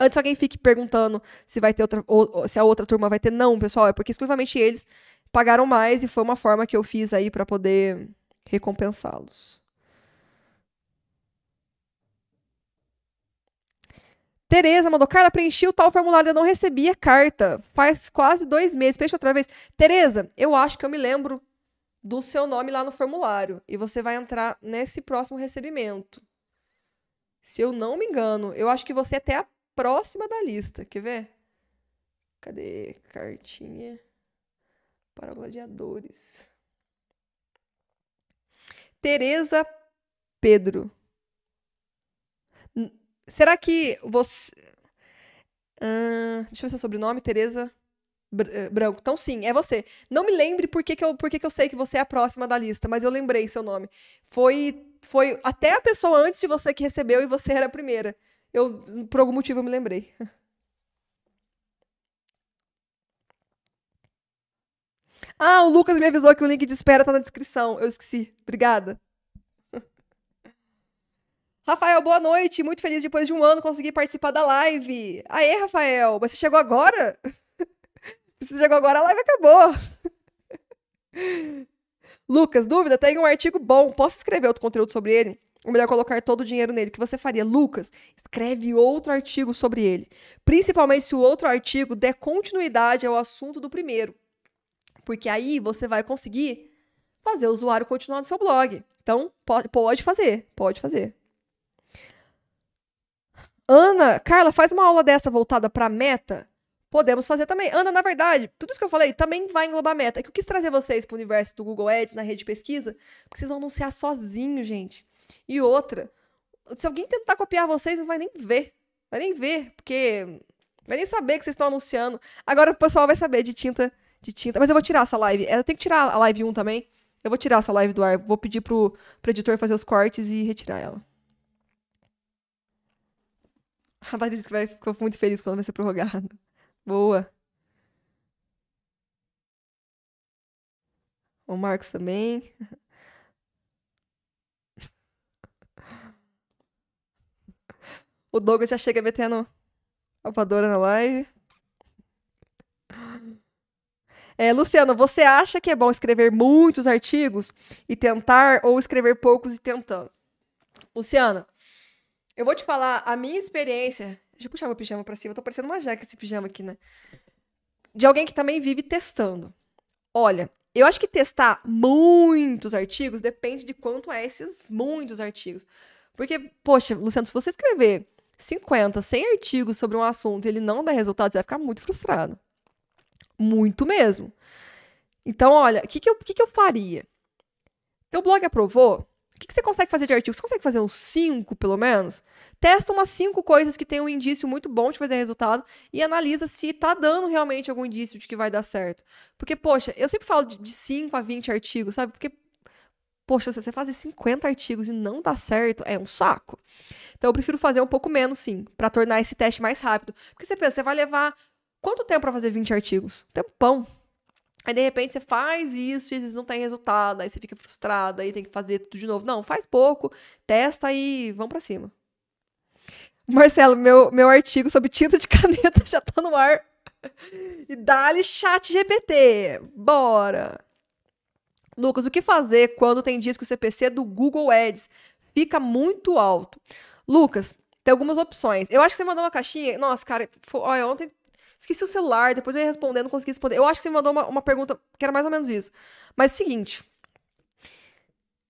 Antes alguém fique perguntando se vai ter outra, ou, se a outra turma vai ter, não, pessoal, é porque exclusivamente eles pagaram mais e foi uma forma que eu fiz aí para poder recompensá-los. Tereza mandou, Carla, preenchi o tal formulário, eu não recebi a carta. Faz quase dois meses, preenche outra vez. Tereza, eu acho que eu me lembro do seu nome lá no formulário. E você vai entrar nesse próximo recebimento. Se eu não me engano, eu acho que você é até próxima da lista. Quer ver? Cadê? Cartinha para gladiadores. Tereza Pedro. N Será que você. Uh, deixa eu ver seu sobrenome, Tereza Br eh, Branco. Então, sim, é você. Não me lembre por que, que, eu, por que, que eu sei que você é a próxima da lista, mas eu lembrei seu nome. Foi, foi até a pessoa antes de você que recebeu e você era a primeira. Eu, por algum motivo, eu me lembrei. [laughs] Ah, o Lucas me avisou que o link de espera tá na descrição. Eu esqueci. Obrigada. [laughs] Rafael, boa noite. Muito feliz depois de um ano conseguir participar da live. Aê, Rafael, você chegou agora? [laughs] Você chegou agora, a live acabou. Lucas, dúvida? Tem um artigo bom. Posso escrever outro conteúdo sobre ele? ou melhor, é colocar todo o dinheiro nele, o que você faria? Lucas, escreve outro artigo sobre ele. Principalmente se o outro artigo der continuidade ao assunto do primeiro. Porque aí você vai conseguir fazer o usuário continuar no seu blog. Então, pode, pode fazer, pode fazer. Ana, Carla, faz uma aula dessa voltada para meta? Podemos fazer também. Ana, na verdade, tudo isso que eu falei também vai englobar meta. É que eu quis trazer vocês para o universo do Google Ads, na rede de pesquisa, porque vocês vão anunciar sozinho, gente. E outra, se alguém tentar copiar vocês, não vai nem ver. Vai nem ver, porque vai nem saber que vocês estão anunciando. Agora o pessoal vai saber de tinta, de tinta. Mas eu vou tirar essa live. É, eu tenho que tirar a live 1 também. Eu vou tirar essa live do ar. Vou pedir pro, pro editor fazer os cortes e retirar ela. A Patrícia vai ficou muito feliz quando vai ser prorrogada. Boa. O Marcos também. O Douglas já chega metendo alpadora na live. É, Luciano, você acha que é bom escrever muitos artigos e tentar ou escrever poucos e tentando? Luciana, eu vou te falar a minha experiência. Deixa eu puxar meu pijama pra cima. Eu tô parecendo uma jaca esse pijama aqui, né? De alguém que também vive testando. Olha, eu acho que testar muitos artigos depende de quanto é esses muitos artigos. Porque, poxa, Luciano, se você escrever 50, 100 artigos sobre um assunto e ele não dá resultado, você vai ficar muito frustrado. Muito mesmo. Então, olha, o que que, que, que, eu faria? Teu blog aprovou? O que, que você consegue fazer de artigos? Você consegue fazer uns 5, pelo menos? Testa umas 5 coisas que tem um indício muito bom de fazer resultado e analisa se tá dando realmente algum indício de que vai dar certo. Porque, poxa, eu sempre falo de 5 a 20 artigos, sabe? Porque Poxa, se você fazer 50 artigos e não dá certo, é um saco. Então eu prefiro fazer um pouco menos, sim, para tornar esse teste mais rápido. Porque você pensa, você vai levar quanto tempo para fazer 20 artigos? Tempão. Aí de repente você faz isso e às vezes não tem resultado, aí você fica frustrada, aí tem que fazer tudo de novo. Não, faz pouco, testa e vamos para cima. Marcelo, meu, meu artigo sobre tinta de [laughs] caneta já tá no ar. E dá-lhe chat GPT. Bora! Lucas, o que fazer quando tem dias que o CPC do Google Ads fica muito alto? Lucas, tem algumas opções. Eu acho que você mandou uma caixinha. Nossa, cara, foi, olha, ontem esqueci o celular, depois eu ia responder, não consegui responder. Eu acho que você mandou uma, uma pergunta que era mais ou menos isso. Mas é o seguinte.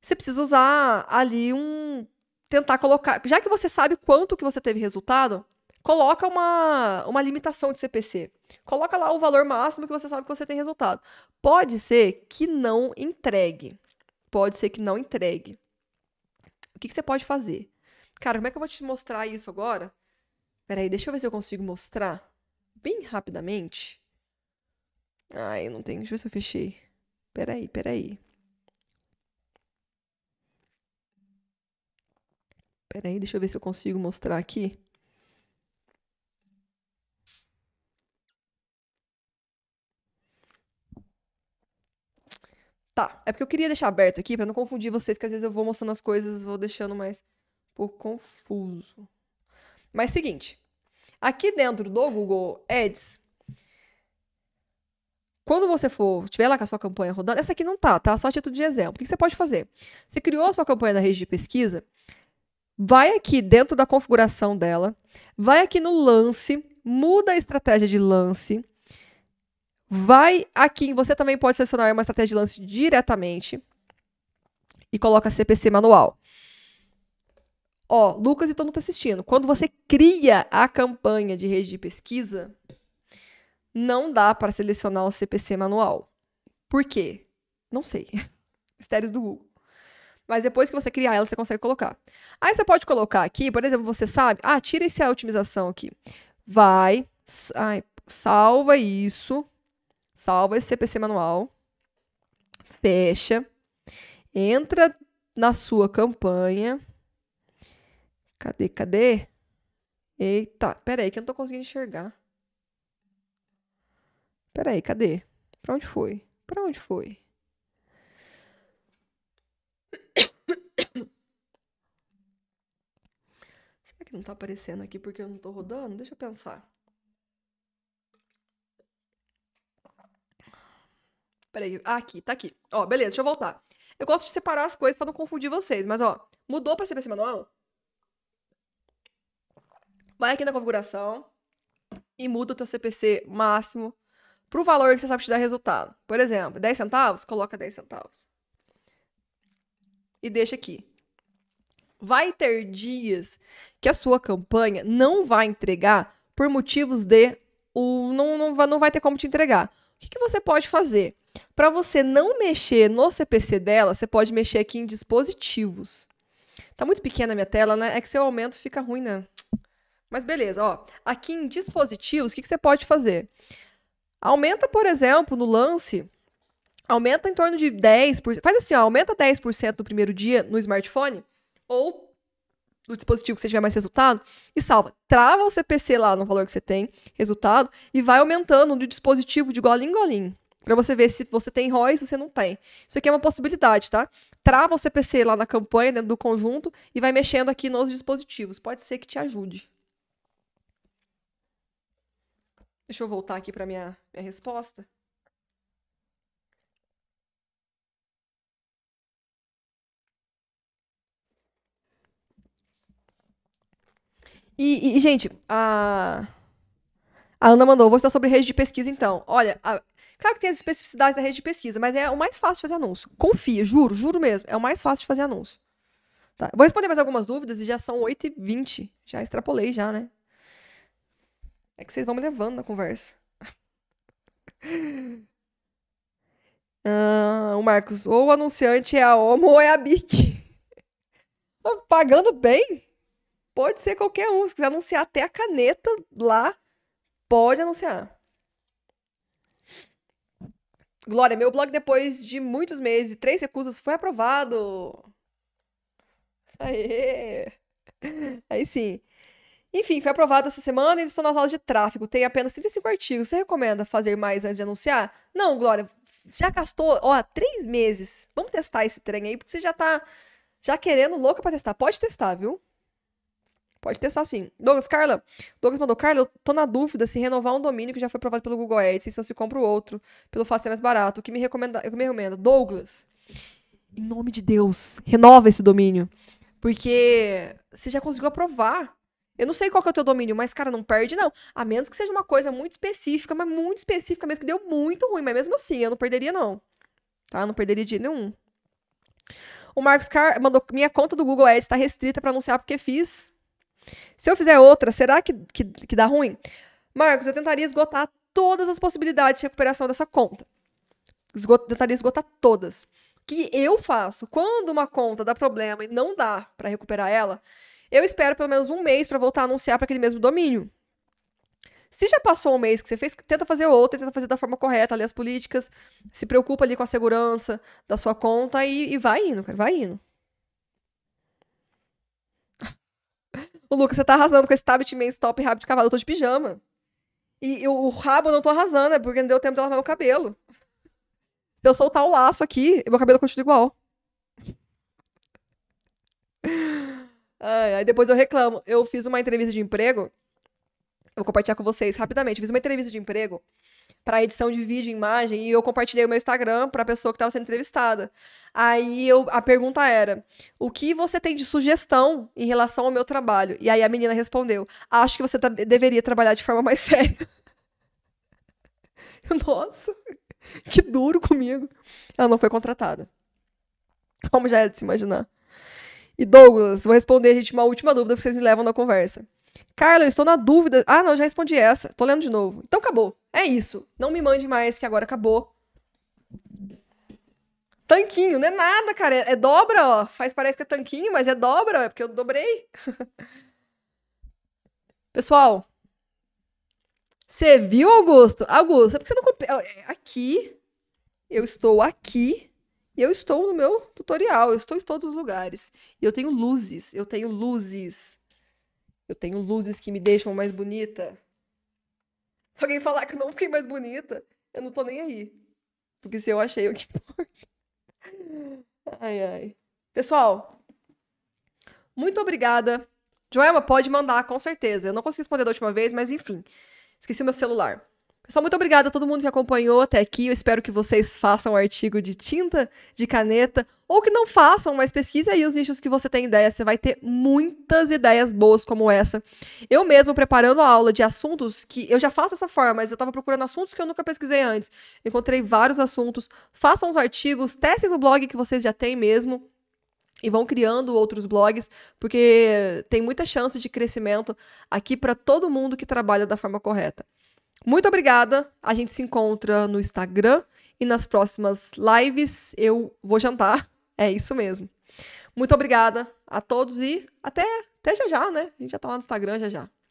Você precisa usar ali um. Tentar colocar. Já que você sabe quanto que você teve resultado, coloca uma, uma limitação de CPC. Coloca lá o valor máximo que você sabe que você tem resultado. Pode ser que não entregue. Pode ser que não entregue. O que, que você pode fazer? Cara, como é que eu vou te mostrar isso agora? Peraí, deixa eu ver se eu consigo mostrar bem rapidamente. Ai, não tenho. Deixa eu ver se eu fechei. Peraí, peraí. Peraí, deixa eu ver se eu consigo mostrar aqui. Tá, é porque eu queria deixar aberto aqui para não confundir vocês, que às vezes eu vou mostrando as coisas, vou deixando mais um pouco confuso. Mas seguinte, aqui dentro do Google Ads, quando você for, tiver lá com a sua campanha rodando, essa aqui não tá, tá? Só título de exemplo. O que você pode fazer? Você criou a sua campanha na rede de pesquisa, vai aqui dentro da configuração dela, vai aqui no lance, muda a estratégia de lance, Vai aqui, você também pode selecionar uma estratégia de lance diretamente e coloca CPC manual. Ó, Lucas e todo mundo tá assistindo. Quando você cria a campanha de rede de pesquisa, não dá para selecionar o CPC manual. Por quê? Não sei. [laughs] Mistérios do Google. Mas depois que você criar ela, você consegue colocar. Aí você pode colocar aqui, por exemplo, você sabe. Ah, tira essa otimização aqui. Vai, ai, salva isso salva esse CPC manual, fecha, entra na sua campanha. Cadê, cadê? Eita, peraí que eu não tô conseguindo enxergar. Peraí, cadê? Pra onde foi? Pra onde foi? [coughs] Será que não tá aparecendo aqui porque eu não tô rodando? Deixa eu pensar. Peraí, ah, aqui, tá aqui. Ó, beleza, deixa eu voltar. Eu gosto de separar as coisas para não confundir vocês, mas ó, mudou para CPC manual? Vai aqui na configuração e muda o teu CPC máximo pro valor que você sabe te dar resultado. Por exemplo, 10 centavos, coloca 10 centavos. E deixa aqui. Vai ter dias que a sua campanha não vai entregar por motivos de o não, não, vai, não vai ter como te entregar. O que, que você pode fazer? Para você não mexer no CPC dela, você pode mexer aqui em dispositivos. Tá muito pequena a minha tela, né? É que se eu aumento fica ruim, né? Mas beleza, ó. Aqui em dispositivos, o que, que você pode fazer? Aumenta, por exemplo, no lance, aumenta em torno de 10%. Faz assim, ó, aumenta 10% no primeiro dia no smartphone ou no dispositivo que você tiver mais resultado e salva. Trava o CPC lá no valor que você tem, resultado, e vai aumentando no dispositivo de golinho em golinho. Para você ver se você tem ROI ou se você não tem. Isso aqui é uma possibilidade, tá? Trava o CPC lá na campanha, dentro né, do conjunto, e vai mexendo aqui nos dispositivos. Pode ser que te ajude. Deixa eu voltar aqui para minha, minha resposta. E, e, gente, a, a Ana mandou, vou estar sobre rede de pesquisa então. Olha, a, Claro que tem as especificidades da rede de pesquisa, mas é o mais fácil de fazer anúncio. Confia, juro, juro mesmo. É o mais fácil de fazer anúncio. Tá. Vou responder mais algumas dúvidas e já são 8h20. Já extrapolei, já, né? É que vocês vão me levando na conversa. [laughs] ah, o Marcos, ou o anunciante é a Homo ou é a BIC. [laughs] Pagando bem? Pode ser qualquer um. Se quiser anunciar até a caneta lá, pode anunciar. Glória, meu blog depois de muitos meses e três recusas foi aprovado. Aê! Aí sim. Enfim, foi aprovado essa semana e estou nas aulas de tráfego. Tem apenas 35 artigos. Você recomenda fazer mais antes de anunciar? Não, Glória. Já gastou, ó, três meses. Vamos testar esse trem aí, porque você já tá já querendo louca para testar. Pode testar, viu? Pode testar sim. Douglas, Carla. Douglas mandou, Carla, eu tô na dúvida se renovar um domínio que já foi aprovado pelo Google Ads, se eu se compro outro, pelo fácil é mais barato. O que me recomenda? O que me recomenda? Douglas, em nome de Deus, renova esse domínio. Porque você já conseguiu aprovar. Eu não sei qual que é o teu domínio, mas, cara, não perde, não. A menos que seja uma coisa muito específica, mas muito específica, mesmo que deu muito ruim, mas mesmo assim, eu não perderia, não. Tá? Eu não perderia de nenhum. O Marcos Car mandou minha conta do Google Ads está restrita para anunciar porque fiz se eu fizer outra, será que, que, que dá ruim? Marcos, eu tentaria esgotar todas as possibilidades de recuperação dessa conta. Esgot tentaria esgotar todas. O que eu faço quando uma conta dá problema e não dá para recuperar ela, eu espero pelo menos um mês para voltar a anunciar para aquele mesmo domínio. Se já passou um mês que você fez, tenta fazer outra, tenta fazer da forma correta, lê as políticas, se preocupa ali com a segurança da sua conta e, e vai indo, cara, vai indo. O Lucas, você tá arrasando com esse tablet imenso, top, rabo de cavalo. Eu tô de pijama. E eu, o rabo eu não tô arrasando, é porque não deu tempo de lavar meu cabelo. Se eu soltar o laço aqui, meu cabelo continua igual. Ai, aí depois eu reclamo. Eu fiz uma entrevista de emprego. vou compartilhar com vocês rapidamente. fiz uma entrevista de emprego para edição de vídeo, e imagem, e eu compartilhei o meu Instagram para a pessoa que estava sendo entrevistada. Aí eu, a pergunta era: "O que você tem de sugestão em relação ao meu trabalho?" E aí a menina respondeu: "Acho que você tá, deveria trabalhar de forma mais [laughs] séria." Nossa, que duro comigo. Ela não foi contratada. Como já é de se imaginar. E Douglas, vou responder, a gente, uma última dúvida que vocês me levam na conversa. Carla, estou na dúvida. Ah, não, já respondi essa. Tô lendo de novo. Então acabou. É isso. Não me mande mais, que agora acabou. Tanquinho, não é nada, cara. É, é dobra, ó. Faz parece que é tanquinho, mas é dobra, é porque eu dobrei. [laughs] Pessoal, você viu, Augusto? Augusto, é porque você não. comprou. É, é, aqui, eu estou aqui e eu estou no meu tutorial. Eu estou em todos os lugares. E eu tenho luzes. Eu tenho luzes. Eu tenho luzes que me deixam mais bonita. Se alguém falar que eu não fiquei mais bonita, eu não tô nem aí. Porque se eu achei, o que importa. Ai, ai. Pessoal, muito obrigada. Joelma, pode mandar, com certeza. Eu não consegui responder da última vez, mas enfim. Esqueci meu celular. Pessoal, muito obrigada a todo mundo que acompanhou até aqui. Eu espero que vocês façam o artigo de tinta, de caneta, ou que não façam, mas pesquise aí os nichos que você tem ideia. Você vai ter muitas ideias boas como essa. Eu mesmo, preparando a aula de assuntos que eu já faço dessa forma, mas eu estava procurando assuntos que eu nunca pesquisei antes. Encontrei vários assuntos. Façam os artigos, testem no blog que vocês já têm mesmo e vão criando outros blogs, porque tem muita chance de crescimento aqui para todo mundo que trabalha da forma correta. Muito obrigada. A gente se encontra no Instagram e nas próximas lives eu vou jantar. É isso mesmo. Muito obrigada a todos e até, até já já, né? A gente já tá lá no Instagram já já.